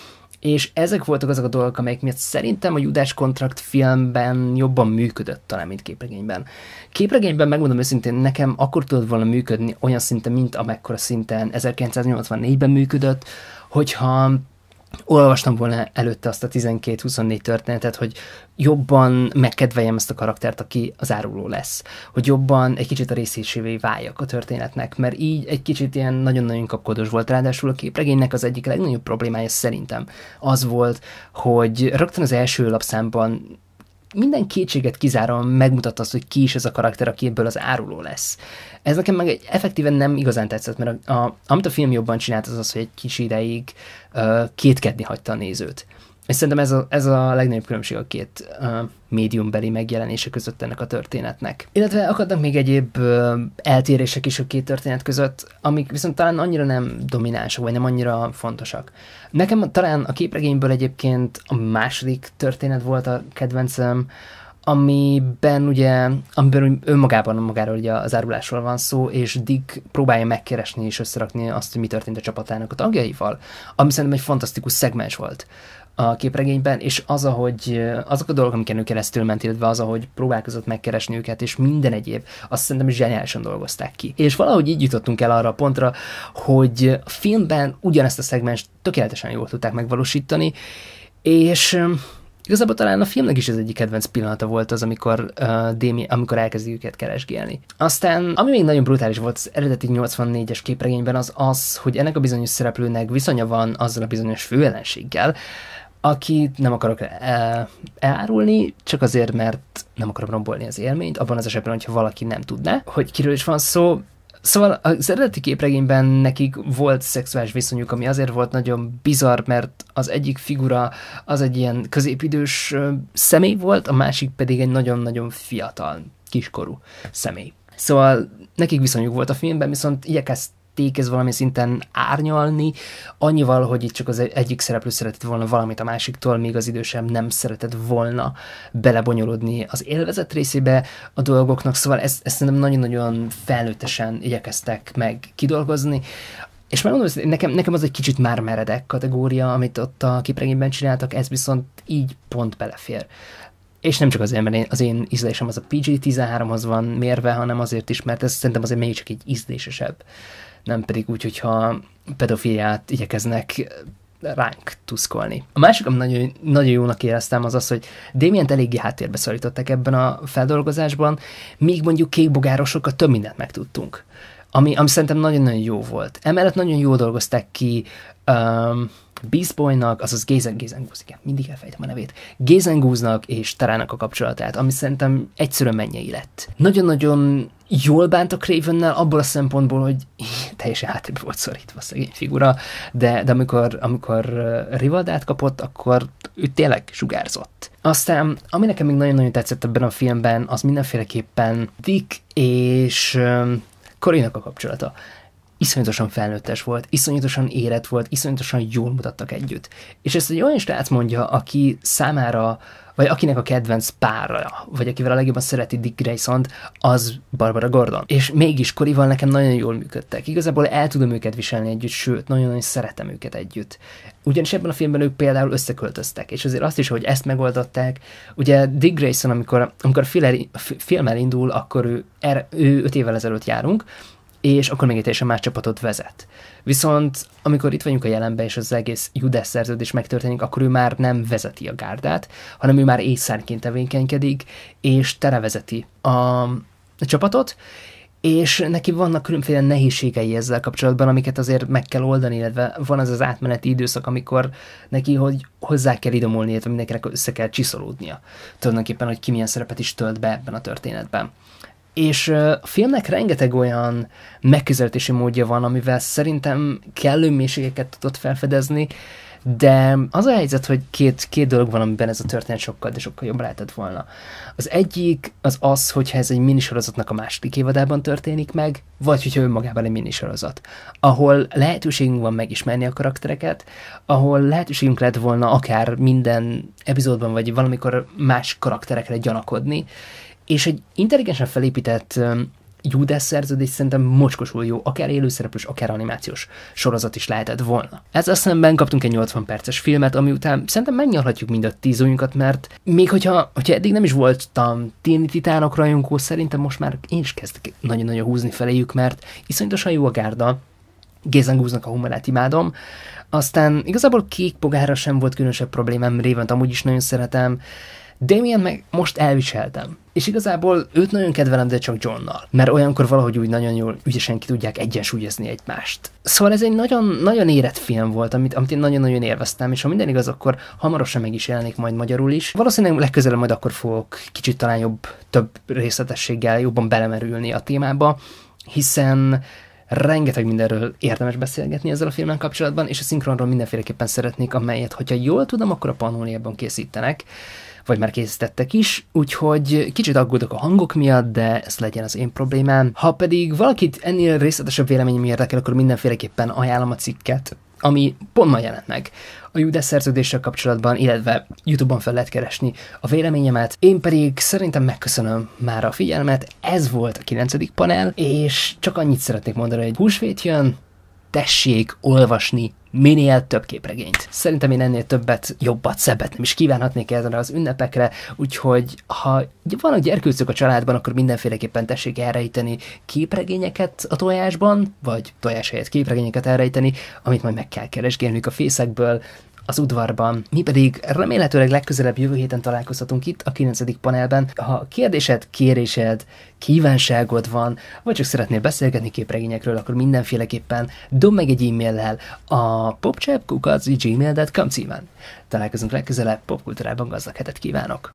és ezek voltak azok a dolgok, amelyek miatt szerintem a Judás Kontrakt filmben jobban működött talán, mint képregényben. Képregényben, megmondom őszintén, nekem akkor tudott volna működni olyan szinten, mint amekkora szinten 1984-ben működött, hogyha olvastam volna előtte azt a 12-24 történetet, hogy jobban megkedveljem ezt a karaktert, aki az áruló lesz. Hogy jobban egy kicsit a részésévé váljak a történetnek, mert így egy kicsit ilyen nagyon-nagyon kapkodós volt. Ráadásul a képregénynek az egyik legnagyobb problémája szerintem az volt, hogy rögtön az első lapszámban minden kétséget kizáróan megmutatta azt, hogy ki is ez a karakter, aki ebből az áruló lesz. Ez nekem meg egy, effektíven nem igazán tetszett, mert a, a, amit a film jobban csinált, az az, hogy egy kis ideig uh, kétkedni hagyta a nézőt. És szerintem ez a, ez a legnagyobb különbség a két uh, médiumbeli megjelenése között ennek a történetnek. Illetve akadnak még egyéb uh, eltérések is a két történet között, amik viszont talán annyira nem dominánsak, vagy nem annyira fontosak. Nekem talán a képregényből egyébként a második történet volt a kedvencem, uh, amiben ugye, amiben önmagában magáról ugye az árulásról van szó, és Dick próbálja megkeresni és összerakni azt, hogy mi történt a csapatának a tagjaival, ami szerintem egy fantasztikus szegmens volt a képregényben, és az, ahogy eh, azok a dolgok, amiken ő keresztül ment, illetve az, ahogy próbálkozott megkeresni őket, és minden egyéb, azt szerintem zseniálisan dolgozták ki. És valahogy így jutottunk el arra a pontra, hogy a filmben ugyanezt a szegmens tökéletesen jól tudták megvalósítani, és eh, Igazából talán a filmnek is az egyik kedvenc pillanata volt az, amikor, uh, Demi, amikor elkezdi őket keresgélni. Aztán, ami még nagyon brutális volt az eredeti 84-es képregényben, az az, hogy ennek a bizonyos szereplőnek viszonya van azzal a bizonyos főellenséggel, akit nem akarok elárulni, csak azért, mert nem akarom rombolni az élményt, abban az esetben, hogyha valaki nem tudná, hogy kiről is van szó, Szóval az eredeti képregényben nekik volt szexuális viszonyuk, ami azért volt nagyon bizarr, mert az egyik figura az egy ilyen középidős személy volt, a másik pedig egy nagyon-nagyon fiatal, kiskorú személy. Szóval nekik viszonyuk volt a filmben, viszont igyekeztek ez valami szinten árnyalni, annyival, hogy itt csak az egyik szereplő szeretett volna valamit a másiktól, még az idősem nem szeretett volna belebonyolódni az élvezet részébe a dolgoknak, szóval ezt, ezt szerintem nagyon-nagyon felnőttesen igyekeztek meg kidolgozni. És már mondom, nekem, nekem az egy kicsit már meredek kategória, amit ott a kipregényben csináltak, ez viszont így pont belefér és nem csak azért, mert én, az én ízlésem az a PG-13-hoz van mérve, hanem azért is, mert ez szerintem azért mégiscsak egy ízlésesebb. Nem pedig úgy, hogyha pedofiliát igyekeznek ránk tuszkolni. A másik, amit nagyon, nagyon jónak éreztem, az az, hogy Damien-t eléggé háttérbe szorították ebben a feldolgozásban, míg mondjuk kékbogárosokat több mindent megtudtunk ami, ami szerintem nagyon-nagyon jó volt. Emellett nagyon jól dolgozták ki Um, Beast Boynak, azaz Gézen, Gézengúz, igen, mindig elfejtem a nevét, Gézengúznak és Tarának a kapcsolatát, ami szerintem egyszerűen mennyei lett. Nagyon-nagyon jól bánt a Cravennel abból a szempontból, hogy teljesen hátrébb volt szorítva a szegény figura, de, de amikor, amikor Rivaldát kapott, akkor ő tényleg sugárzott. Aztán, ami nekem még nagyon-nagyon tetszett ebben a filmben, az mindenféleképpen Dick és um, Corinak a kapcsolata iszonyatosan felnőttes volt, iszonyatosan érett volt, iszonyatosan jól mutattak együtt. És ezt egy olyan srác mondja, aki számára, vagy akinek a kedvenc párra, vagy akivel a legjobban szereti Dick grayson az Barbara Gordon. És mégis Korival nekem nagyon jól működtek. Igazából el tudom őket viselni együtt, sőt, nagyon-nagyon szeretem őket együtt. Ugyanis ebben a filmben ők például összeköltöztek, és azért azt is, hogy ezt megoldották. Ugye Dick Grayson, amikor, amikor a film elindul, akkor ő, er, ő öt évvel ezelőtt járunk, és akkor még egy teljesen más csapatot vezet. Viszont amikor itt vagyunk a jelenben, és az egész Judas szerződés megtörténik, akkor ő már nem vezeti a gárdát, hanem ő már észárként tevékenykedik, és terevezeti a, a csapatot, és neki vannak különféle nehézségei ezzel kapcsolatban, amiket azért meg kell oldani, illetve van az az átmeneti időszak, amikor neki hogy hozzá kell idomulni, illetve mindenkinek össze kell csiszolódnia. Tulajdonképpen, hogy ki milyen szerepet is tölt be ebben a történetben. És a filmnek rengeteg olyan megközelítési módja van, amivel szerintem kellő mélységeket tudott felfedezni, de az a helyzet, hogy két, két dolog van, amiben ez a történet sokkal, de sokkal jobb lehetett volna. Az egyik az az, hogyha ez egy minisorozatnak a második évadában történik meg, vagy hogyha önmagában egy minisorozat, ahol lehetőségünk van megismerni a karaktereket, ahol lehetőségünk lett volna akár minden epizódban, vagy valamikor más karakterekre gyanakodni, és egy intelligensen felépített Judas szerződés szerintem mocskosul jó, akár élőszereplős, akár animációs sorozat is lehetett volna. Ezzel szemben kaptunk egy 80 perces filmet, ami után szerintem megnyalhatjuk mind a tíz ujjunkat, mert még hogyha, hogyha eddig nem is voltam téni titánok rajongó, szerintem most már én is kezdek nagyon-nagyon húzni feléjük, mert iszonyatosan jó a gárda, Gézengúznak a humorát imádom. Aztán igazából kék pogára sem volt különösebb problémám, Révent amúgy is nagyon szeretem, Damien meg most elviseltem és igazából őt nagyon kedvelem, de csak Johnnal, mert olyankor valahogy úgy nagyon jól ügyesen ki tudják egyensúlyozni egymást. Szóval ez egy nagyon, nagyon érett film volt, amit, amit én nagyon-nagyon élveztem, és ha minden igaz, akkor hamarosan meg is jelenik majd magyarul is. Valószínűleg legközelebb majd akkor fogok kicsit talán jobb, több részletességgel jobban belemerülni a témába, hiszen rengeteg mindenről érdemes beszélgetni ezzel a filmmel kapcsolatban, és a szinkronról mindenféleképpen szeretnék, amelyet, hogyha jól tudom, akkor a panóniában készítenek vagy már készítettek is, úgyhogy kicsit aggódok a hangok miatt, de ez legyen az én problémám. Ha pedig valakit ennél részletesebb véleményem érdekel, akkor mindenféleképpen ajánlom a cikket, ami pont ma jelent meg a Judas szerződéssel kapcsolatban, illetve Youtube-on fel lehet keresni a véleményemet. Én pedig szerintem megköszönöm már a figyelmet, ez volt a 9. panel, és csak annyit szeretnék mondani, hogy húsvét jön, tessék olvasni minél több képregényt. Szerintem én ennél többet, jobbat, szebbet nem is kívánhatnék ezen az ünnepekre, úgyhogy ha van gyerkőcök a családban, akkor mindenféleképpen tessék elrejteni képregényeket a tojásban, vagy tojás helyett képregényeket elrejteni, amit majd meg kell keresgélnünk a fészekből, az udvarban. Mi pedig remélhetőleg legközelebb jövő héten találkozhatunk itt a 9. panelben. Ha kérdésed, kérésed, kívánságod van, vagy csak szeretnél beszélgetni képregényekről, akkor mindenféleképpen dob meg egy e lel a popchapkukac.gmail.com címen. Találkozunk legközelebb, popkultúrában gazdag hetet kívánok!